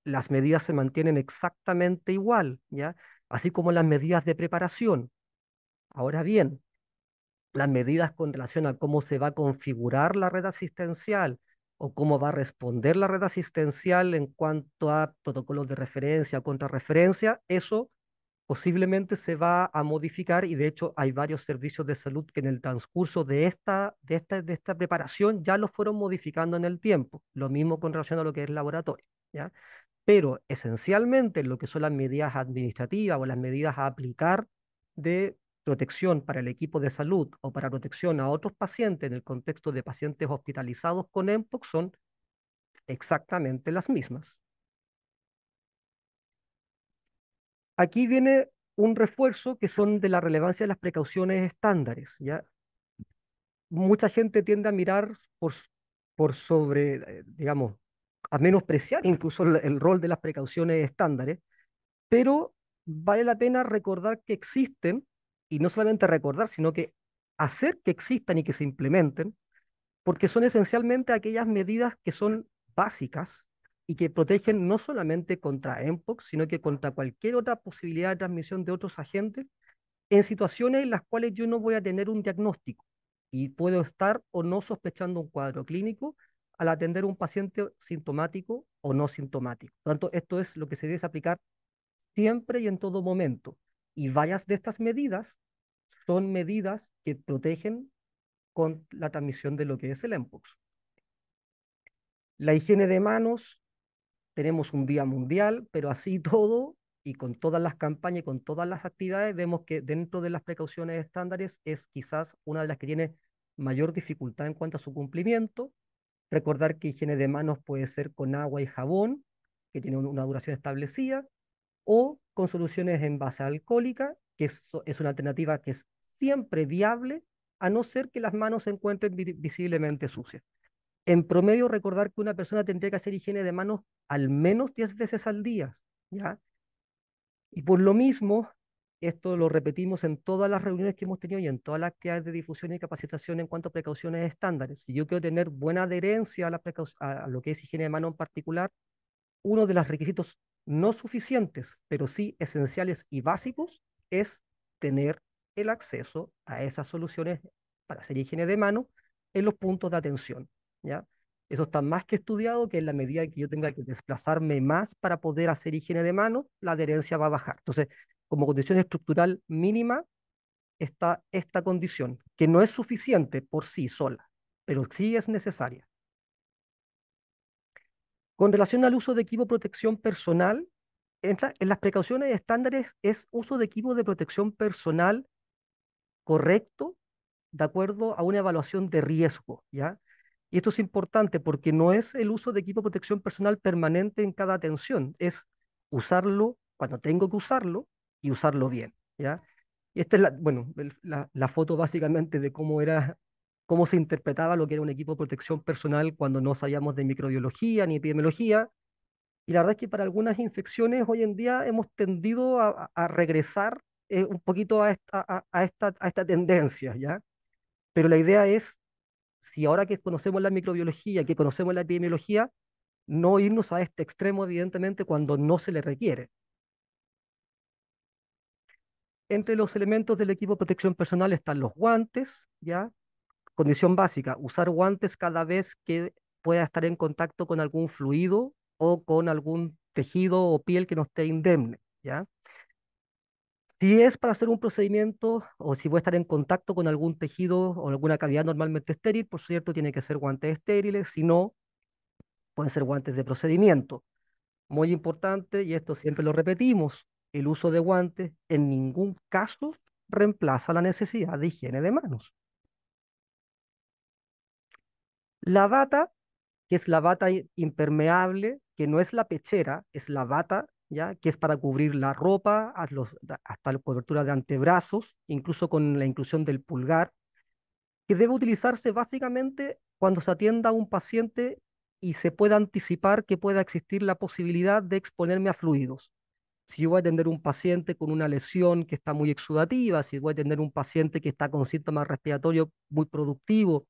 [SPEAKER 3] las medidas se mantienen exactamente igual, ¿ya? Así como las medidas de preparación. Ahora bien, las medidas con relación a cómo se va a configurar la red asistencial o cómo va a responder la red asistencial en cuanto a protocolos de referencia, contrarreferencia, eso posiblemente se va a modificar y de hecho hay varios servicios de salud que en el transcurso de esta, de de esta preparación ya lo fueron modificando en el tiempo. Lo mismo con relación a lo que es laboratorio. ¿ya? pero esencialmente lo que son las medidas administrativas o las medidas a aplicar de protección para el equipo de salud o para protección a otros pacientes en el contexto de pacientes hospitalizados con EMPOC son exactamente las mismas. Aquí viene un refuerzo que son de la relevancia de las precauciones estándares. ¿ya? Mucha gente tiende a mirar por sobre, eh, digamos, a menospreciar incluso el, rol de las precauciones estándares, pero vale la pena recordar que existen, y no solamente recordar, sino que hacer que existan y que se implementen, porque son esencialmente aquellas medidas que son básicas y que protegen no solamente contra Mpox, sino que contra cualquier otra posibilidad de transmisión de otros agentes en situaciones en las cuales yo no voy a tener un diagnóstico y puedo estar o no sospechando un cuadro clínico al atender un paciente sintomático o no sintomático. Por tanto, esto es lo que se debe aplicar siempre y en todo momento. Y varias de estas medidas son medidas que protegen con la transmisión de lo que es el Mpox. La higiene de manos, tenemos un día mundial, pero así todo y con todas las campañas y con todas las actividades, vemos que dentro de las precauciones estándares es quizás una de las que tiene mayor dificultad en cuanto a su cumplimiento. Recordar que higiene de manos puede ser con agua y jabón, que tiene una duración establecida, o con soluciones en base alcohólica, que es, es una alternativa que es siempre viable, a no ser que las manos se encuentren visiblemente sucias. En promedio, recordar que una persona tendría que hacer higiene de manos al menos 10 veces al día, ¿ya? Y por lo mismo, esto lo repetimos en todas las reuniones que hemos tenido y en todas las actividades de difusión y capacitación en cuanto a precauciones estándares. Si yo quiero tener buena adherencia a, la a lo que es higiene de mano en particular, uno de los requisitos no suficientes, pero sí esenciales y básicos, es tener el acceso a esas soluciones para hacer higiene de mano en los puntos de atención. ¿ya? Eso está más que estudiado que en la medida que yo tenga que desplazarme más para poder hacer higiene de mano, la adherencia va a bajar. Entonces, como condición estructural mínima está esta condición, que no es suficiente por sí sola, pero sí es necesaria. Con relación al uso de equipo de protección personal, entra, en las precauciones estándares es uso de equipo de protección personal correcto de acuerdo a una evaluación de riesgo, ¿ya? Y esto es importante porque no es el uso de equipo de protección personal permanente en cada atención, es usarlo cuando tengo que usarlo y usarlo bien, ¿ya? Y esta es la, bueno, la, la, foto básicamente de cómo era, cómo se interpretaba lo que era un equipo de protección personal cuando no sabíamos de microbiología ni epidemiología. Y la verdad es que para algunas infecciones hoy en día hemos tendido a, regresar eh, un poquito a esta, a, esta, a esta tendencia, ¿ya? Pero la idea es, si ahora que conocemos la microbiología, que conocemos la epidemiología, no irnos a este extremo, evidentemente, cuando no se le requiere. Entre los elementos del equipo de protección personal están los guantes, ¿ya? Condición básica, usar guantes cada vez que pueda estar en contacto con algún fluido o con algún tejido o piel que no esté indemne, ¿ya? Si es para hacer un procedimiento o si voy a estar en contacto con algún tejido o alguna cavidad normalmente estéril, por cierto, tiene que ser guantes estériles, si no, pueden ser guantes de procedimiento. Muy importante, y esto siempre lo repetimos, el uso de guantes en ningún caso reemplaza la necesidad de higiene de manos. La bata, que es la bata impermeable, que no es la pechera, es la bata, ¿ya? que es para cubrir la ropa hasta la cobertura de antebrazos, incluso con la inclusión del pulgar, que debe utilizarse básicamente cuando se atienda a un paciente y se pueda anticipar que pueda existir la posibilidad de exponerme a fluidos si yo voy a atender un paciente con una lesión que está muy exudativa, si voy a tener un paciente que está con síntomas respiratorios muy productivos,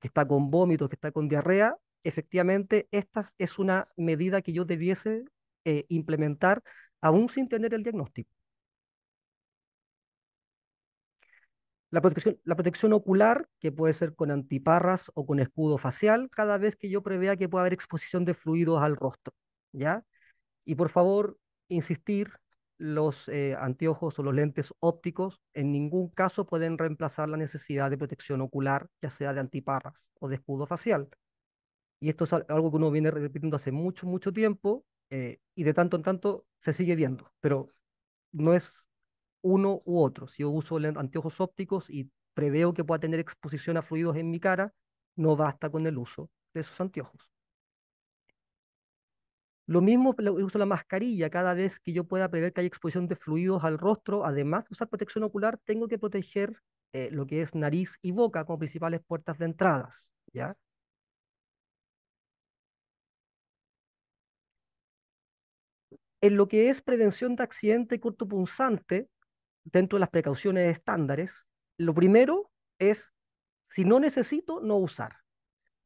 [SPEAKER 3] que está con vómitos, que está con diarrea, efectivamente esta es una medida que yo debiese eh, implementar aún sin tener el diagnóstico. La protección, la protección ocular, que puede ser con antiparras o con escudo facial, cada vez que yo prevea que pueda haber exposición de fluidos al rostro, ¿ya? Y por favor, insistir, los eh, anteojos o los lentes ópticos en ningún caso pueden reemplazar la necesidad de protección ocular, ya sea de antiparras o de escudo facial. Y esto es algo que uno viene repitiendo hace mucho, mucho tiempo eh, y de tanto en tanto se sigue viendo, pero no es uno u otro. Si yo uso anteojos ópticos y preveo que pueda tener exposición a fluidos en mi cara, no basta con el uso de esos anteojos. Lo mismo pues, uso la mascarilla, cada vez que yo pueda prever que hay exposición de fluidos al rostro, además usar protección ocular, tengo que proteger eh, lo que es nariz y boca como principales puertas de entradas, ¿ya? En lo que es prevención de accidente cortopunzante, dentro de las precauciones estándares, lo primero es, si no necesito, no usar.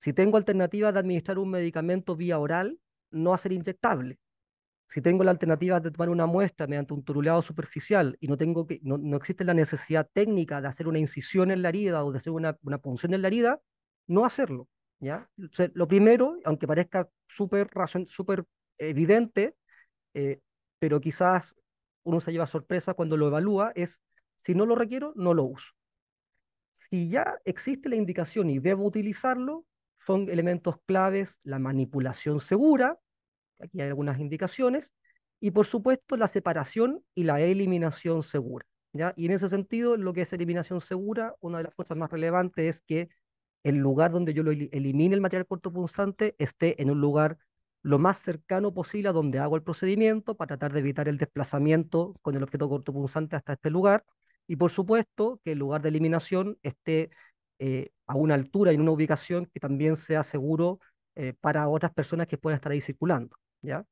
[SPEAKER 3] Si tengo alternativa de administrar un medicamento vía oral, no hacer ser inyectable. Si tengo la alternativa de tomar una muestra mediante un turulado superficial y no, tengo que, no, existe la necesidad técnica de hacer una incisión en la herida o de hacer una, una punción en la herida, no hacerlo. ¿ya? lo primero, aunque parezca súper evidente, eh, pero quizás uno se lleva sorpresa cuando lo evalúa, es si no lo requiero, no lo uso. Si ya existe la indicación y debo utilizarlo, son elementos claves la manipulación segura, aquí hay algunas indicaciones, y por supuesto la separación y la eliminación segura. ¿ya? Y en ese sentido, lo que es eliminación segura, una de las fuerzas más relevantes es que el lugar donde yo elimine el material cortopunzante esté en un lugar lo más cercano posible a donde hago el procedimiento para tratar de evitar el desplazamiento con el objeto cortopunzante hasta este lugar. Y por supuesto que el lugar de eliminación esté eh, a una altura y en una ubicación que también sea seguro eh, para otras personas que puedan estar ahí circulando. ¿ya?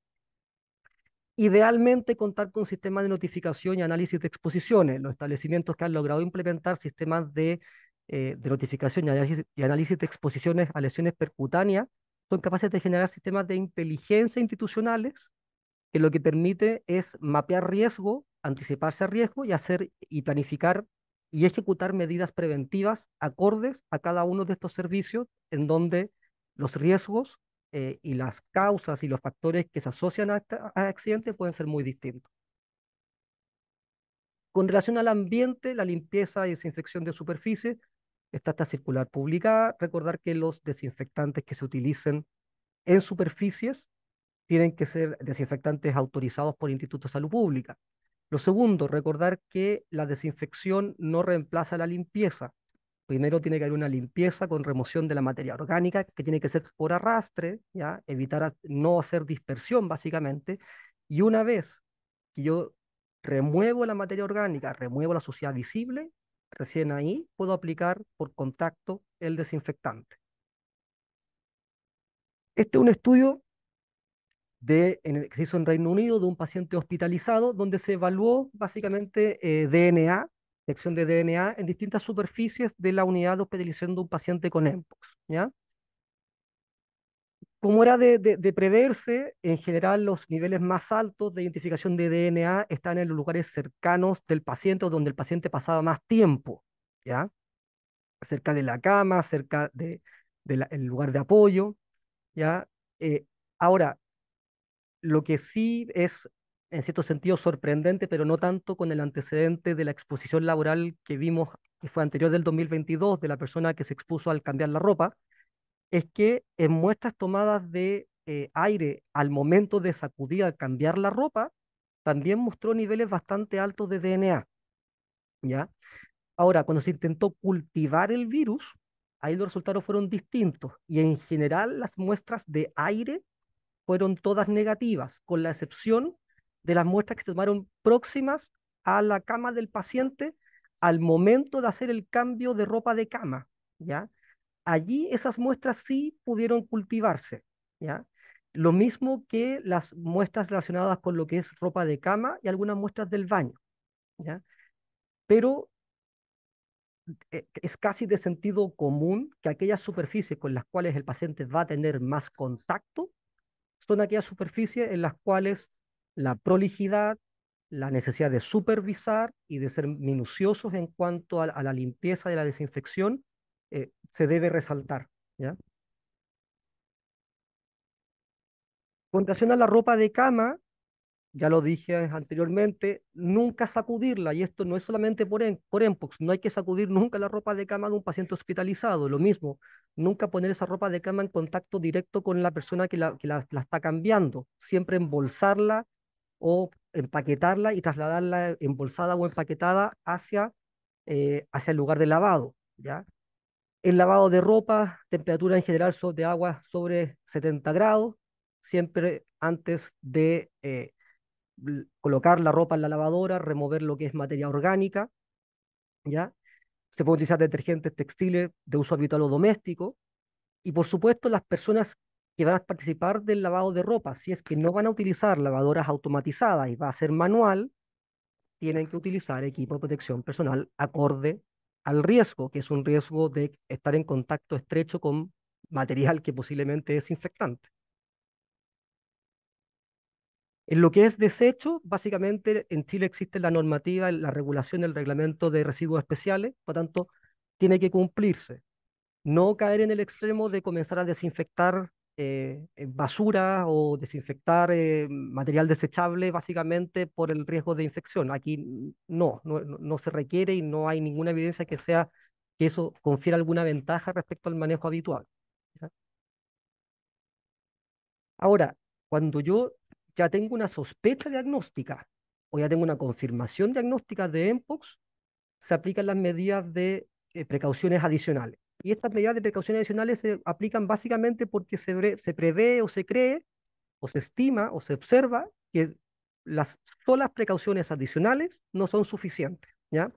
[SPEAKER 3] Idealmente contar con sistemas de notificación y análisis de exposiciones. Los establecimientos que han logrado implementar sistemas de, eh, de notificación y análisis, y análisis, de exposiciones a lesiones percutáneas son capaces de generar sistemas de inteligencia institucionales que lo que permite es mapear riesgo, anticiparse a riesgo y, hacer, y planificar y ejecutar medidas preventivas acordes a cada uno de estos servicios en donde los riesgos eh, y las causas y los factores que se asocian a, este accidentes pueden ser muy distintos. Con relación al ambiente, la limpieza y desinfección de superficies, está esta circular publicada. Recordar que los desinfectantes que se utilicen en superficies tienen que ser desinfectantes autorizados por Instituto de Salud Pública. Lo segundo, recordar que la desinfección no reemplaza la limpieza. Primero tiene que haber una limpieza con remoción de la materia orgánica, que tiene que ser por arrastre, ¿ya? evitar no hacer dispersión básicamente. Y una vez que yo remuevo la materia orgánica, remuevo la suciedad visible, recién ahí puedo aplicar por contacto el desinfectante. Este es un estudio de, en el, que se hizo en Reino Unido de un paciente hospitalizado, donde se evaluó básicamente eh, DNA, sección de DNA, en distintas superficies de la unidad de hospitalización de un paciente con EMPOX. ¿ya? Como era de, preverse, en general los niveles más altos de identificación de DNA están en los lugares cercanos del paciente donde el paciente pasaba más tiempo, ¿ya? Cerca de la cama, cerca del de, lugar de apoyo, ¿ya? Eh, ahora, lo que sí es, en cierto sentido, sorprendente, pero no tanto con el antecedente de la exposición laboral que vimos, que fue anterior del 2022, de la persona que se expuso al cambiar la ropa, es que en muestras tomadas de eh, aire al momento de sacudir, al cambiar la ropa, también mostró niveles bastante altos de DNA. ¿ya? Ahora, cuando se intentó cultivar el virus, ahí los resultados fueron distintos y en general las muestras de aire fueron todas negativas, con la excepción de las muestras que se tomaron próximas a la cama del paciente al momento de hacer el cambio de ropa de cama, ¿ya? Allí esas muestras sí pudieron cultivarse, ¿ya? Lo mismo que las muestras relacionadas con lo que es ropa de cama y algunas muestras del baño, ¿ya? Pero e, es casi de sentido común que aquellas superficies con las cuales el paciente va a tener más contacto son aquellas superficies en las cuales la prolijidad, la necesidad de supervisar y de ser minuciosos en cuanto a, la limpieza y la desinfección eh, se debe resaltar. ¿ya? Con relación a la ropa de cama, ya lo dije anteriormente, nunca sacudirla, y esto no es solamente por, por Empox, no hay que sacudir nunca la ropa de cama de un paciente hospitalizado, lo mismo, nunca poner esa ropa de cama en contacto directo con la persona que la, está cambiando, siempre embolsarla o empaquetarla y trasladarla embolsada o empaquetada hacia, eh, hacia el lugar de lavado, ¿ya? El lavado de ropa, temperatura en general de agua sobre 70 grados, siempre antes de eh, colocar la ropa en la lavadora, remover lo que es materia orgánica, ¿ya? Se pueden utilizar detergentes textiles de uso habitual o doméstico. Y por supuesto, las personas que van a participar del lavado de ropa, si es que no van a utilizar lavadoras automatizadas y va a ser manual, tienen que utilizar equipo de protección personal acorde al riesgo, que es un riesgo de estar en contacto estrecho con material que posiblemente es infectante. En lo que es desecho, básicamente en Chile existe la normativa, la regulación, el reglamento de residuos especiales, por tanto, tiene que cumplirse. No caer en el extremo de comenzar a desinfectar eh, basura o desinfectar eh, material desechable básicamente por el riesgo de infección. Aquí no, no, se requiere y no hay ninguna evidencia que sea que eso confiera alguna ventaja respecto al manejo habitual. Ahora, cuando yo ya tengo una sospecha diagnóstica o ya tengo una confirmación diagnóstica de MPOX, se aplican las medidas de eh, precauciones adicionales. Y estas medidas de precauciones adicionales se aplican básicamente porque se, se prevé o se cree o se estima o se observa que las solas precauciones adicionales no son suficientes. ¿ya?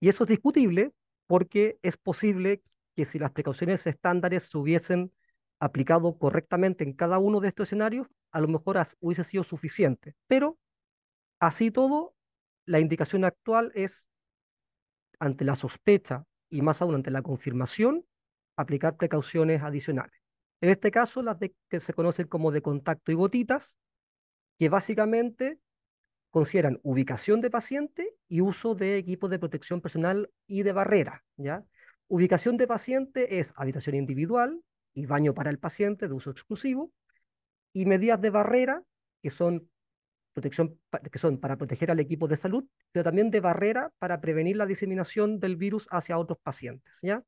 [SPEAKER 3] Y eso es discutible porque es posible que si las precauciones estándares se hubiesen aplicado correctamente en cada uno de estos escenarios, a lo mejor hubiese sido suficiente. Pero así todo, la indicación actual es, ante la sospecha y más aún ante la confirmación, aplicar precauciones adicionales. En este caso, las que se conocen como de contacto y gotitas, que básicamente consideran ubicación de paciente y uso de equipos de protección personal y de barrera. ¿ya? Ubicación de paciente es habitación individual y baño para el paciente de uso exclusivo y medidas de barrera, que son, protección, que son para proteger al equipo de salud, pero también de barrera para prevenir la diseminación del virus hacia otros pacientes. ¿ya?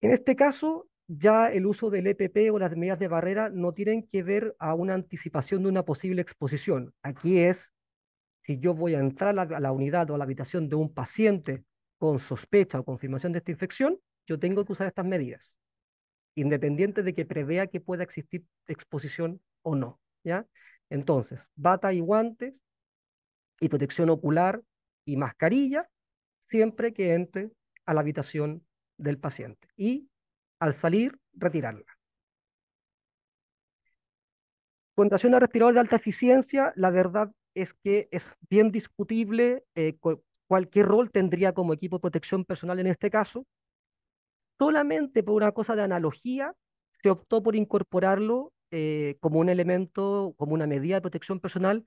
[SPEAKER 3] En este caso, ya el uso del EPP o las medidas de barrera no tienen que ver a una anticipación de una posible exposición. Aquí es, si yo voy a entrar a la unidad o a la habitación de un paciente con sospecha o confirmación de esta infección, yo tengo que usar estas medidas independiente de que prevea que pueda existir exposición o no. ¿ya? Entonces, bata y guantes y protección ocular y mascarilla siempre que entre a la habitación del paciente y al salir retirarla. Con de respirador de alta eficiencia, la verdad es que es bien discutible eh, cualquier rol tendría como equipo de protección personal en este caso, solamente por una cosa de analogía se optó por incorporarlo eh, como un elemento, como una medida de protección personal,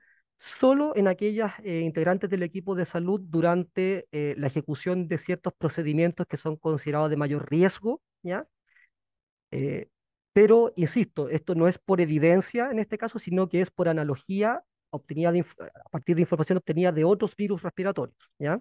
[SPEAKER 3] solo en aquellas eh, integrantes del equipo de salud durante eh, la ejecución de ciertos procedimientos que son considerados de mayor riesgo, ¿ya? pero, insisto, esto no es por evidencia en este caso, sino que es por analogía obtenida a partir de información obtenida de otros virus respiratorios, ¿ya?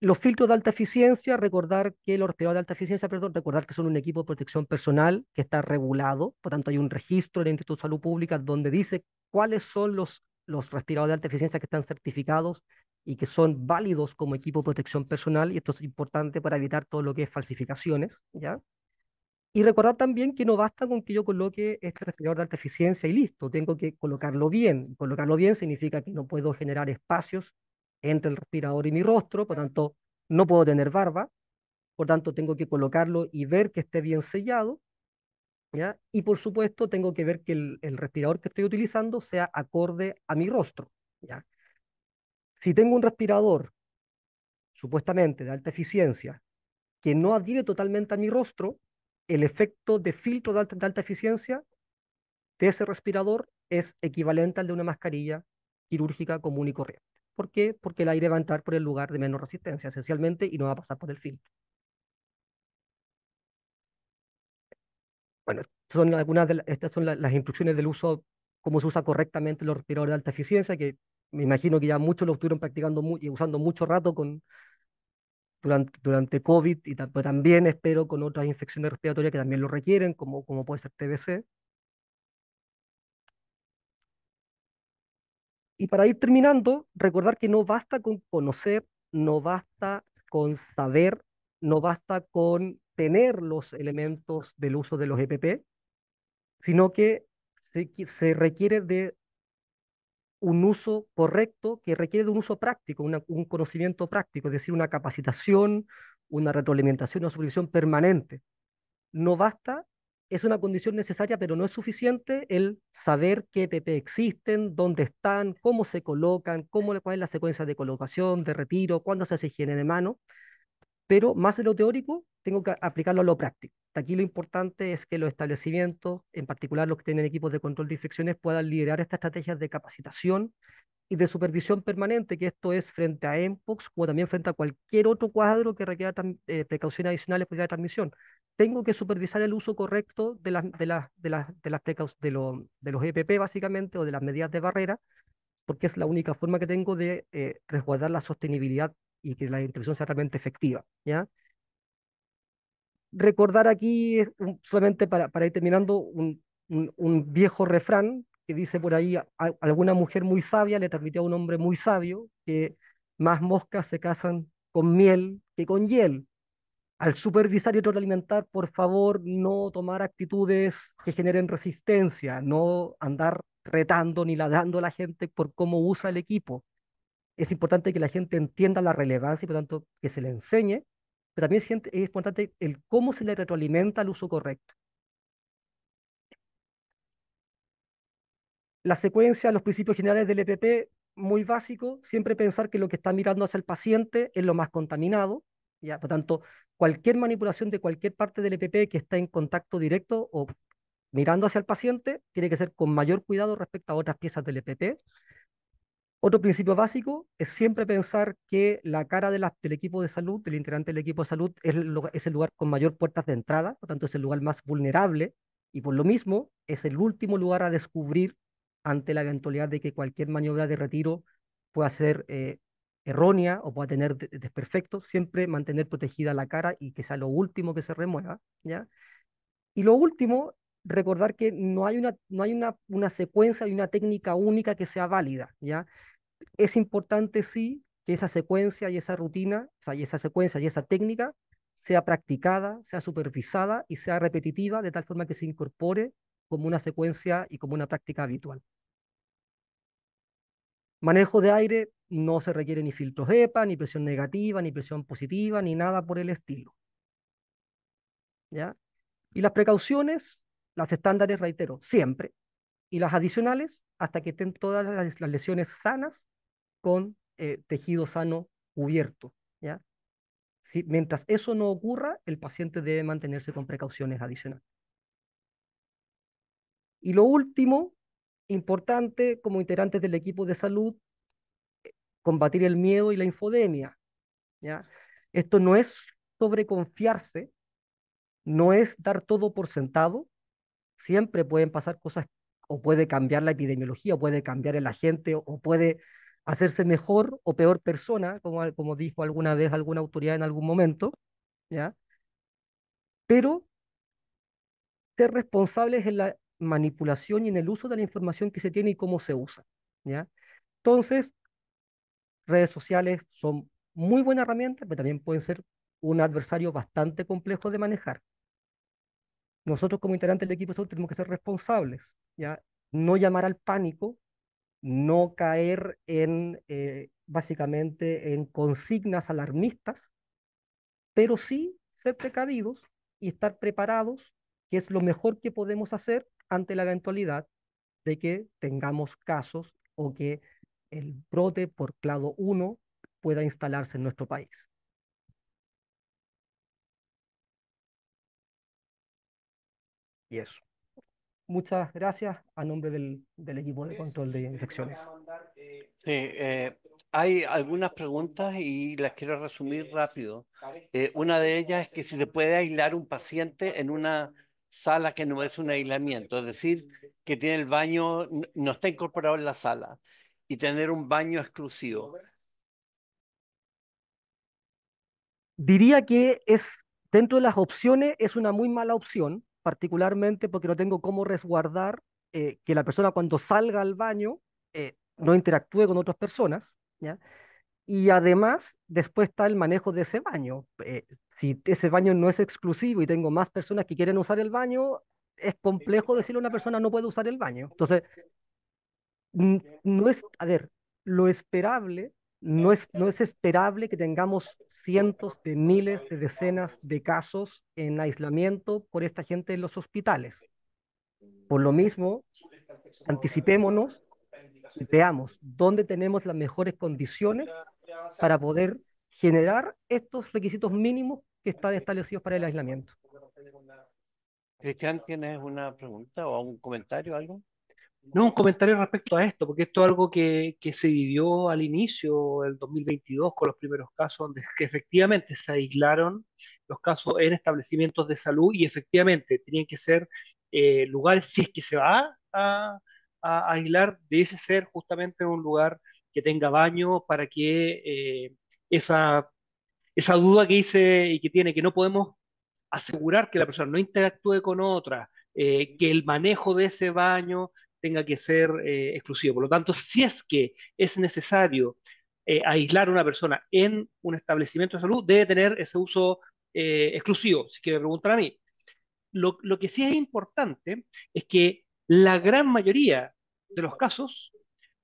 [SPEAKER 3] Los filtros de alta eficiencia, recordar que los respiradores de alta eficiencia, perdón, recordar que son un equipo de protección personal que está regulado, por tanto hay un registro en el Instituto de Salud Pública donde dice cuáles son los, los respiradores de alta eficiencia que están certificados y que son válidos como equipo de protección personal, y esto es importante para evitar todo lo que es falsificaciones, ¿ya? Y recordar también que no basta con que yo coloque este respirador de alta eficiencia y listo, tengo que colocarlo bien. Colocarlo bien significa que no puedo generar espacios entre el respirador y mi rostro, por tanto, no puedo tener barba, por tanto, tengo que colocarlo y ver que esté bien sellado. ¿ya? Y por supuesto, tengo que ver que el, respirador que estoy utilizando sea acorde a mi rostro. ¿ya? Si tengo un respirador, supuestamente de alta eficiencia, que no adhiere totalmente a mi rostro, el efecto de filtro de de alta eficiencia de ese respirador es equivalente al de una mascarilla quirúrgica común y corriente. ¿Por qué? Porque el aire va a entrar por el lugar de menos resistencia, esencialmente, y no va a pasar por el filtro. Bueno, son algunas de estas son las instrucciones del uso, cómo se usa correctamente los respiradores de alta eficiencia, que me imagino que ya muchos lo estuvieron practicando y usando mucho rato con, durante, durante COVID, y pues también espero con otras infecciones respiratorias que también lo requieren, como, como puede ser TBC. Y para ir terminando, recordar que no basta con conocer, no basta con saber, no basta con tener los elementos del uso de los EPP, sino que se, requiere de un uso correcto que requiere de un uso práctico, un conocimiento práctico, es decir, una capacitación, una retroalimentación, una supervisión permanente. No basta es una condición necesaria, pero no es suficiente el saber qué pp e existen, dónde están, cómo se colocan, cómo, cuál es la secuencia de colocación, de retiro, cuándo se hace higiene de mano. Pero más de lo teórico, tengo que aplicarlo a lo práctico. Aquí lo importante es que los establecimientos, en particular los que tienen equipos de control de infecciones, puedan liderar estas estrategias de capacitación y de supervisión permanente, que esto es frente a EMPOX, o también frente a cualquier otro cuadro que requiera eh, precauciones adicionales para la transmisión tengo que supervisar el uso correcto de, las de, de, los EPP, básicamente, o de las medidas de barrera, porque es la única forma que tengo de eh, resguardar la sostenibilidad y que la intervención sea realmente efectiva. Recordar aquí, eh, solamente para, ir terminando, un, viejo refrán que dice por ahí, alguna mujer muy sabia le transmitió a un hombre muy sabio que más moscas se casan con miel que con hiel al supervisar y alimentar, por favor, no tomar actitudes que generen resistencia, no andar retando ni ladrando a la gente por cómo usa el equipo. Es importante que la gente entienda la relevancia y, por tanto, que se le enseñe, pero también es, importante el cómo se le retroalimenta el uso correcto. La secuencia, los principios generales del EPP, muy básico, siempre pensar que lo que está mirando hacia el paciente es lo más contaminado, ¿ya? por tanto, cualquier manipulación de cualquier parte del EPP que está en contacto directo o mirando hacia el paciente tiene que ser con mayor cuidado respecto a otras piezas del EPP. Otro principio básico es siempre pensar que la cara del equipo de salud, del integrante del equipo de salud, es el, lugar con mayor puertas de entrada, por tanto es el lugar más vulnerable y por lo mismo es el último lugar a descubrir ante la eventualidad de que cualquier maniobra de retiro pueda ser eh, errónea o pueda tener desperfecto siempre mantener protegida la cara y que sea lo último que se remueva, ¿ya? Y lo último, recordar que no hay una, no hay una, secuencia y una técnica única que sea válida, ¿ya? Es importante, sí, que esa secuencia y esa rutina, o sea, y esa secuencia y esa técnica sea practicada, sea supervisada y sea repetitiva de tal forma que se incorpore como una secuencia y como una práctica habitual. Manejo de aire no se requiere ni filtros EPA, ni presión negativa, ni presión positiva, ni nada por el estilo. ¿Ya? Y las precauciones, las estándares, reitero, siempre. Y las adicionales, hasta que estén todas las, lesiones sanas con eh, tejido sano cubierto. ¿ya? Si, mientras eso no ocurra, el paciente debe mantenerse con precauciones adicionales. Y lo último, importante como integrantes del equipo de salud eh, combatir el miedo y la infodemia. ¿ya? Esto no es sobre confiarse no es dar todo por sentado, siempre pueden pasar cosas o puede cambiar la epidemiología, puede cambiar el agente o puede hacerse mejor o peor persona, como, como dijo alguna vez alguna autoridad en algún momento, ¿ya? Pero ser responsables en la manipulación y en el uso de la información que se tiene y cómo se usa. ¿ya? Entonces, redes sociales son muy buena herramienta, pero también pueden ser un adversario bastante complejo de manejar. Nosotros como integrantes del equipo de tenemos que ser responsables, ¿ya? no llamar al pánico, no caer en, eh, básicamente, en consignas alarmistas, pero sí ser precavidos y estar preparados, que es lo mejor que podemos hacer ante la eventualidad de que tengamos casos o que el brote por clado 1 pueda instalarse en nuestro país. Y eso. Muchas gracias a nombre del, del equipo de pues, control de infecciones.
[SPEAKER 1] Eh, sí, eh, hay algunas preguntas y las quiero resumir eh, rápido. Eh, una de ellas es que si se puede aislar un paciente en una sala que no es un aislamiento, es decir, que tiene el baño, no está incorporado en la sala, y tener un baño exclusivo.
[SPEAKER 3] Diría que es, dentro de las opciones, es una muy mala opción, particularmente porque no tengo cómo resguardar eh, que la persona cuando salga al baño eh, no interactúe con otras personas, Y además, después está el manejo de ese baño. Eh, si ese baño no es exclusivo y tengo más personas que quieren usar el baño, es complejo decirle a una persona no puede usar el baño. Entonces, no es, a ver, lo esperable, no es, no es esperable que tengamos cientos de miles de decenas de casos en aislamiento por esta gente en los hospitales. Por lo mismo, anticipémonos y veamos dónde tenemos las mejores condiciones para poder generar estos requisitos
[SPEAKER 2] mínimos está establecido para el aislamiento.
[SPEAKER 1] Cristian, ¿tienes una pregunta o un comentario, algo?
[SPEAKER 2] No, un comentario respecto a esto, porque esto es algo que, se vivió al inicio del 2022 con los primeros casos, donde efectivamente se aislaron los casos en establecimientos de salud y efectivamente tenían que ser eh, lugares, si es que se va a, a, aislar, debe ser justamente un lugar que tenga baño para que eh, esa esa duda que hice y que tiene, que no podemos asegurar que la persona no interactúe con otra, eh, que el manejo de ese baño tenga que ser eh, exclusivo. Por lo tanto, si es que es necesario eh, aislar a una persona en un establecimiento de salud, debe tener ese uso exclusivo, si quiere preguntar a mí. lo que sí es importante es que la gran mayoría de los casos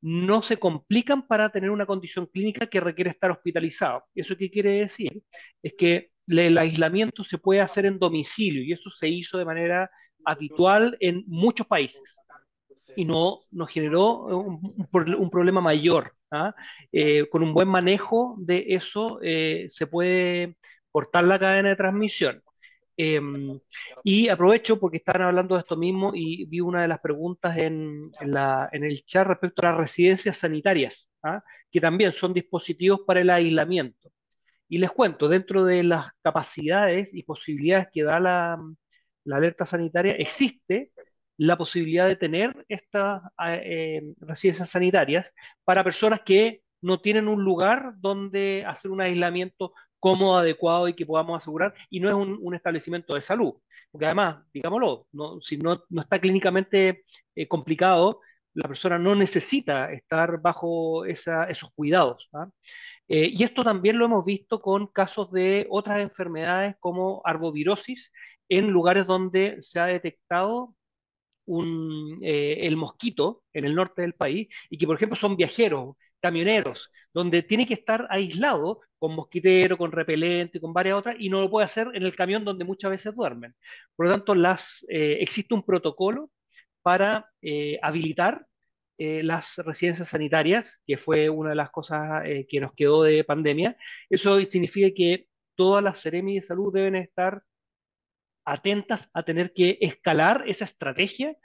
[SPEAKER 2] no se complican para tener una condición clínica que requiere estar hospitalizado. ¿Eso qué quiere decir? Es que el aislamiento se puede hacer en domicilio y eso se hizo de manera habitual en muchos países y no nos generó un, problema mayor. ¿ah? Eh, con un buen manejo de eso eh, se puede cortar la cadena de transmisión. Em, y aprovecho porque estaban hablando de esto mismo y vi una de las preguntas en, el chat respecto a las residencias sanitarias, ¿ah? que también son dispositivos para el aislamiento. Y les cuento, dentro de las capacidades y posibilidades que da la, alerta sanitaria, existe la posibilidad de tener estas ah, em, residencias sanitarias para personas que no tienen un lugar donde hacer un aislamiento cómodo, adecuado y que podamos asegurar, y no es un, establecimiento de salud, porque además, digámoslo, si no, está clínicamente eh, complicado, la persona no necesita estar bajo esos cuidados. ¿ah? Eh, y esto también lo hemos visto con casos de otras enfermedades como arbovirosis en lugares donde se ha detectado eh, el mosquito en el norte del país y que, por ejemplo, son viajeros camioneros, donde tiene que estar aislado con mosquitero, con repelente, con varias otras, y no lo puede hacer en el camión donde muchas veces duermen. Por lo tanto, las, eh, existe un protocolo para eh, habilitar eh, las residencias sanitarias, que fue una de las cosas que nos quedó de pandemia. Eso significa que todas las Ceremi de Salud deben estar atentas a tener que escalar esa estrategia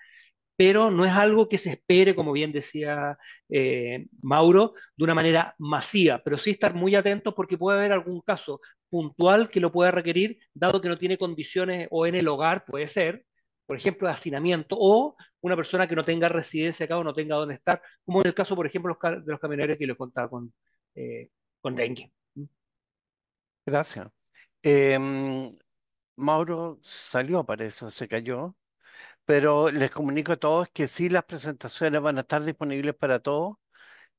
[SPEAKER 2] pero no es algo que se espere, como bien decía eh, Mauro, de una manera masiva, pero sí estar muy atentos porque puede haber algún caso puntual que lo pueda requerir, dado que no tiene condiciones o en el hogar, puede ser, por ejemplo, hacinamiento, o una persona que no tenga residencia acá o no tenga dónde estar, como en el caso, por ejemplo, de los
[SPEAKER 1] camioneros que les contaba con, eh, con dengue. ¿Mm? Gracias. Em, Mauro salió, para eso, se cayó pero les comunico a todos que sí, las presentaciones van a estar disponibles para todos.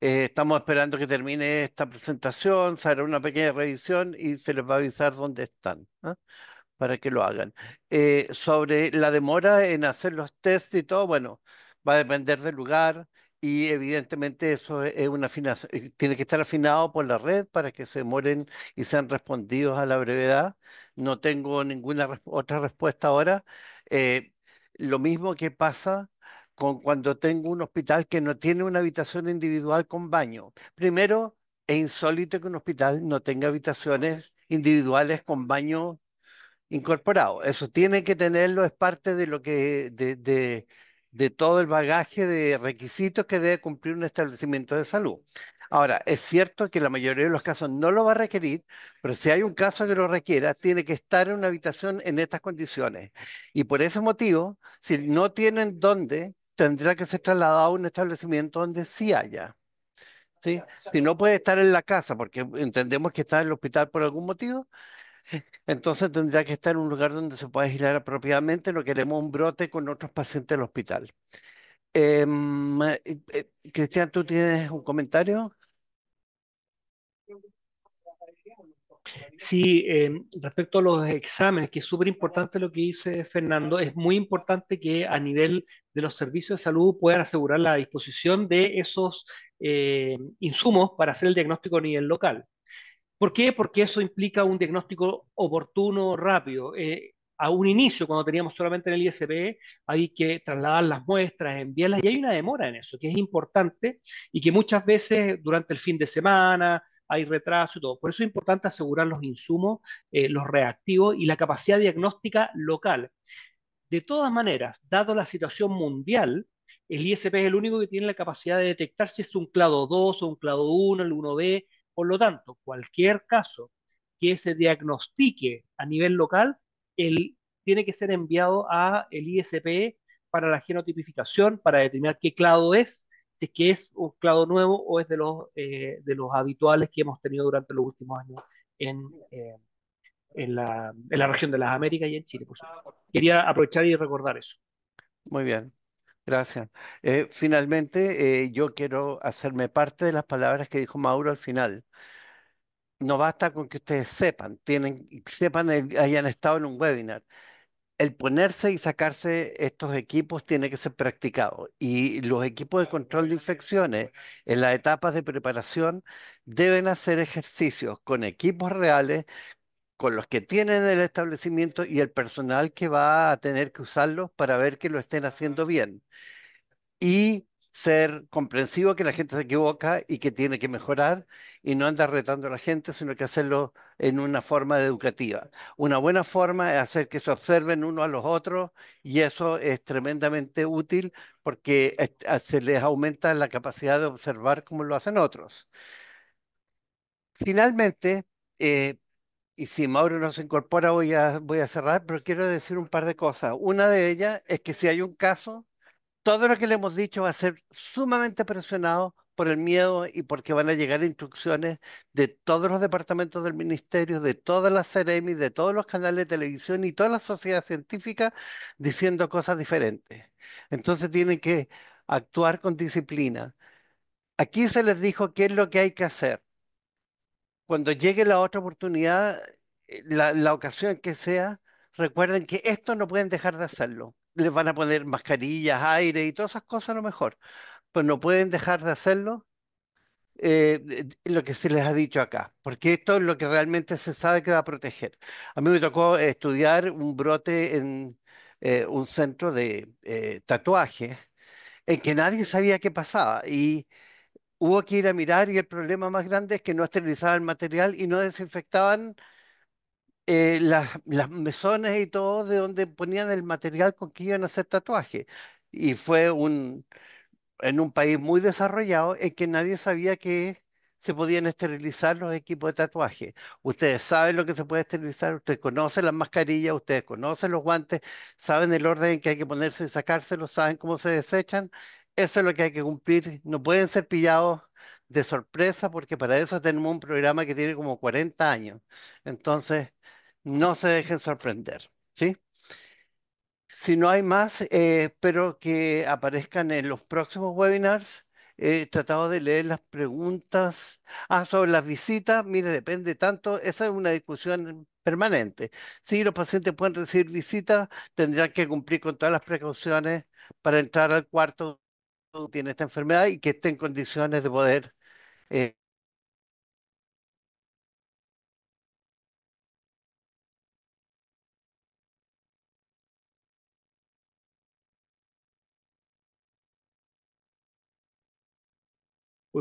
[SPEAKER 1] Eh, estamos esperando que termine esta presentación, se hará una pequeña revisión y se les va a avisar dónde están ¿ah? para que lo hagan. Eh, sobre la demora en hacer los tests y todo, bueno, va a depender del lugar y evidentemente eso es una eh, tiene que estar afinado por la red para que se demoren y sean respondidos a la brevedad. No tengo ninguna otra respuesta ahora. Lo mismo que pasa con cuando tengo un hospital que no tiene una habitación individual con baño. Primero, es insólito que un hospital no tenga habitaciones individuales con baño incorporado. Eso tiene que tenerlo, es parte de lo que, de de todo el bagaje de requisitos que debe cumplir un establecimiento de salud. Ahora, es cierto que la mayoría de los casos no lo va a requerir, pero si hay un caso que lo requiera, tiene que estar en una habitación en estas condiciones. Y por ese motivo, si no tienen dónde, tendrá que ser trasladado a un establecimiento donde sí haya. Si no puede estar en la casa, porque entendemos que está en el hospital por algún motivo, entonces tendría que estar en un lugar donde se pueda aislar apropiadamente, no queremos un brote con otros pacientes del hospital. Em, eh, eh, Cristian, ¿tú tienes un comentario? Sí, em,
[SPEAKER 2] respecto a los exámenes, que es súper importante lo que dice Fernando, es muy importante que a nivel de los servicios de salud puedan asegurar la disposición de esos eh, insumos para hacer el diagnóstico a nivel local. ¿Por qué? Porque eso implica un diagnóstico oportuno, rápido. Eh, a un inicio, cuando teníamos solamente en el ISP, hay que trasladar las muestras, enviarlas, y hay una demora en eso, que es importante y que muchas veces durante el fin de semana, hay retraso y todo. Por eso es importante asegurar los insumos, eh, los reactivos y la capacidad diagnóstica local. De todas maneras, dado la situación mundial, el ISP es el único que tiene la capacidad de detectar si es un clado 2 o un clado 1, el 1B, por lo tanto, cualquier caso que se diagnostique a nivel local, tiene que ser enviado a el ISP para la genotipificación, para determinar qué clado es, si es que es un clado nuevo o es de los, eh, de los habituales que hemos tenido durante los últimos años en, eh, en, la, en la región de las Américas y en Chile. Por Quería aprovechar y recordar eso.
[SPEAKER 1] Muy bien. Gracias. Eh, finalmente, eh, yo quiero hacerme parte de las palabras que dijo Mauro al final. No basta con que ustedes sepan, tienen, sepan, hayan estado en un webinar. El ponerse y sacarse estos equipos tiene que ser practicado. Y los equipos de control de infecciones, en las etapas de preparación, deben hacer ejercicios con equipos reales, con los que tienen el establecimiento y el personal que va a tener que usarlos para ver que lo estén haciendo bien. Y ser comprensivo que la gente se equivoca y que tiene que mejorar y no andar retando a la gente, sino que hacerlo en una forma educativa. Una buena forma es hacer que se observen uno a los otros y eso es tremendamente útil porque se les aumenta la capacidad de observar como lo hacen otros. Finalmente, eh, y si Mauro no se incorpora, voy a, voy a cerrar, pero quiero decir un par de cosas. Una de ellas es que si hay un caso, todo lo que le hemos dicho va a ser sumamente presionado por el miedo y porque van a llegar instrucciones de todos los departamentos del ministerio, de todas las CEREMI, de todos los canales de televisión y toda la sociedad científica diciendo cosas diferentes. Entonces tienen que actuar con disciplina. Aquí se les dijo qué es lo que hay que hacer cuando llegue la otra oportunidad, eh, la, ocasión que sea, recuerden que esto no pueden dejar de hacerlo. Les van a poner mascarillas, aire y todas esas cosas a lo mejor, pero no pueden dejar de hacerlo eh, lo que se les ha dicho acá, porque esto es lo que realmente se sabe que va a proteger. A mí me tocó estudiar un brote en eh, un centro de tatuajes en que nadie sabía qué pasaba y hubo que ir a mirar y el problema más grande es que no esterilizaban el material y no desinfectaban eh, las, mesones y todo de donde ponían el material con que iban a hacer tatuaje. Y fue un, en un país muy desarrollado en que nadie sabía que se podían esterilizar los equipos de tatuaje. Ustedes saben lo que se puede esterilizar, ustedes conocen las mascarillas, ustedes conocen los guantes, saben el orden en que hay que ponerse y sacárselos, saben cómo se desechan. Eso es lo que hay que cumplir. No pueden ser pillados de sorpresa porque para eso tenemos un programa que tiene como 40 años. Entonces, no se dejen sorprender, ¿sí? Si no hay más, eh, espero que aparezcan en los próximos webinars. He tratado de leer las preguntas. Ah, sobre las visitas, mire, depende tanto. Esa es una discusión permanente. Si los pacientes pueden recibir visitas, tendrán que cumplir con todas las precauciones para entrar al cuarto tiene esta enfermedad y que esté en condiciones de poder eh,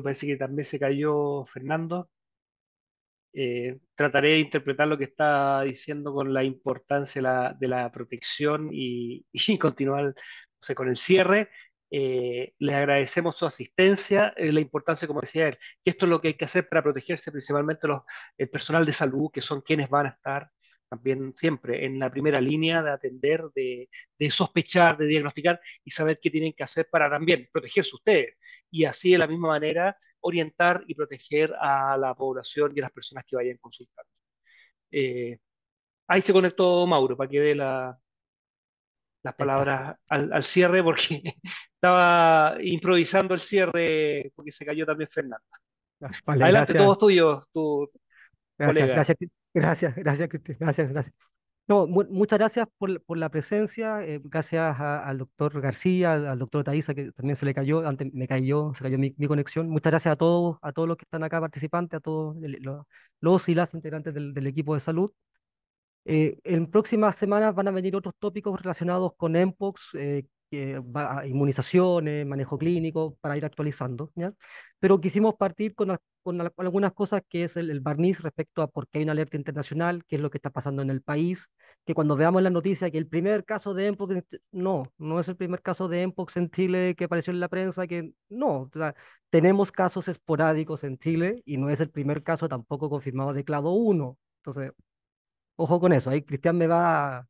[SPEAKER 2] parece que también se cayó Fernando. Eh, trataré de interpretar lo que está diciendo con la importancia de la, protección y, continuar con el cierre. Eh, le agradecemos su asistencia, eh, la importancia, como decía él, que esto es lo que hay que hacer para protegerse principalmente los, el personal de salud, que son quienes van a estar también siempre en la primera línea de atender, de, sospechar, de diagnosticar y saber qué tienen que hacer para también protegerse ustedes. Y así de la misma manera orientar y proteger a la población y a las personas que vayan consultando. Eh, ahí se conectó Mauro para que dé la, las palabras al, cierre porque estaba improvisando el cierre porque se cayó también Fernanda. Adelante, todos tuyos, tu gracias, colega. Gracias,
[SPEAKER 3] gracias, gracias, gracias, gracias. No, muchas gracias por, por la presencia, eh, gracias al doctor García, al, doctor Taiza, que también se le cayó, antes me cayó, se cayó mi, conexión. Muchas gracias a todos, a todos los que están acá participantes, a todos los, y las integrantes del, del equipo de salud. Eh, en próximas semanas van a venir otros tópicos relacionados con MPOX, eh, inmunizaciones, manejo clínico, para ir actualizando. ¿ya? Pero quisimos partir con, con, algunas cosas que es el, barniz respecto a por qué hay una alerta internacional, qué es lo que está pasando en el país, que cuando veamos la noticia que el primer caso de Mpox, no, no es el primer caso de Mpox en Chile que apareció en la prensa, que no, tenemos casos esporádicos en Chile y no es el primer caso tampoco confirmado de clado 1. Entonces, Ojo con eso, ahí Cristian me va.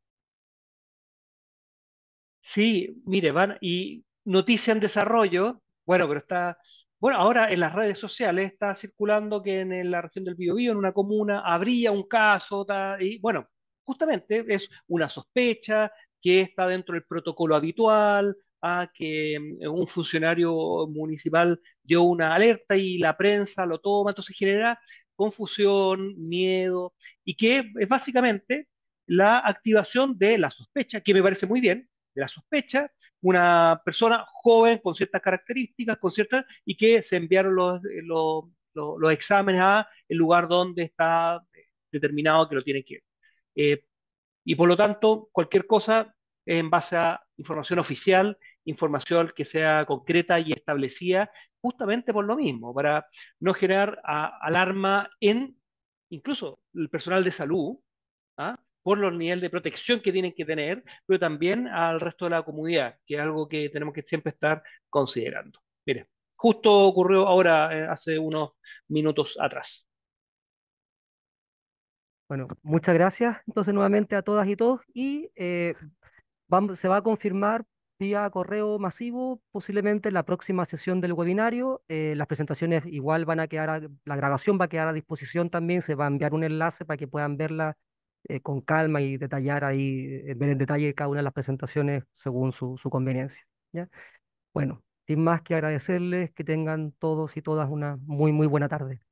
[SPEAKER 2] Sí, mire, van, y noticia en desarrollo, bueno, pero está, bueno, ahora en las redes sociales está circulando que en la región del Biobío, en una comuna, habría un caso, y bueno, justamente es una sospecha que está dentro del protocolo habitual, a ah, que mm, un funcionario municipal dio una alerta y la prensa lo toma, entonces genera confusión, miedo, y que es básicamente la activación de la sospecha, que me parece muy bien, de la sospecha, una persona joven con ciertas características, con ciertas, y que se enviaron eh, los, exámenes a el lugar donde está eh, determinado que lo tiene que eh, y por lo tanto, cualquier cosa en base a información oficial, información que sea concreta y establecida justamente por lo mismo, para no generar ah, alarma en incluso el personal de salud, ¿ah? por los niveles de protección que tienen que tener, pero también al resto de la comunidad, que es algo que tenemos que siempre estar considerando. Mire, justo ocurrió ahora, eh, hace unos minutos atrás. Bueno,
[SPEAKER 3] muchas gracias entonces nuevamente a todas y todos y eh, se va a confirmar vía correo masivo, posiblemente la próxima sesión del webinario. Eh, las presentaciones igual van a quedar, la grabación va a quedar a disposición también, se va a enviar un enlace para que puedan verla eh, con calma y detallar ahí, eh, ver en detalle cada una de las presentaciones según su, conveniencia. Bueno, sin más que agradecerles, que tengan todos y todas una muy, muy buena tarde.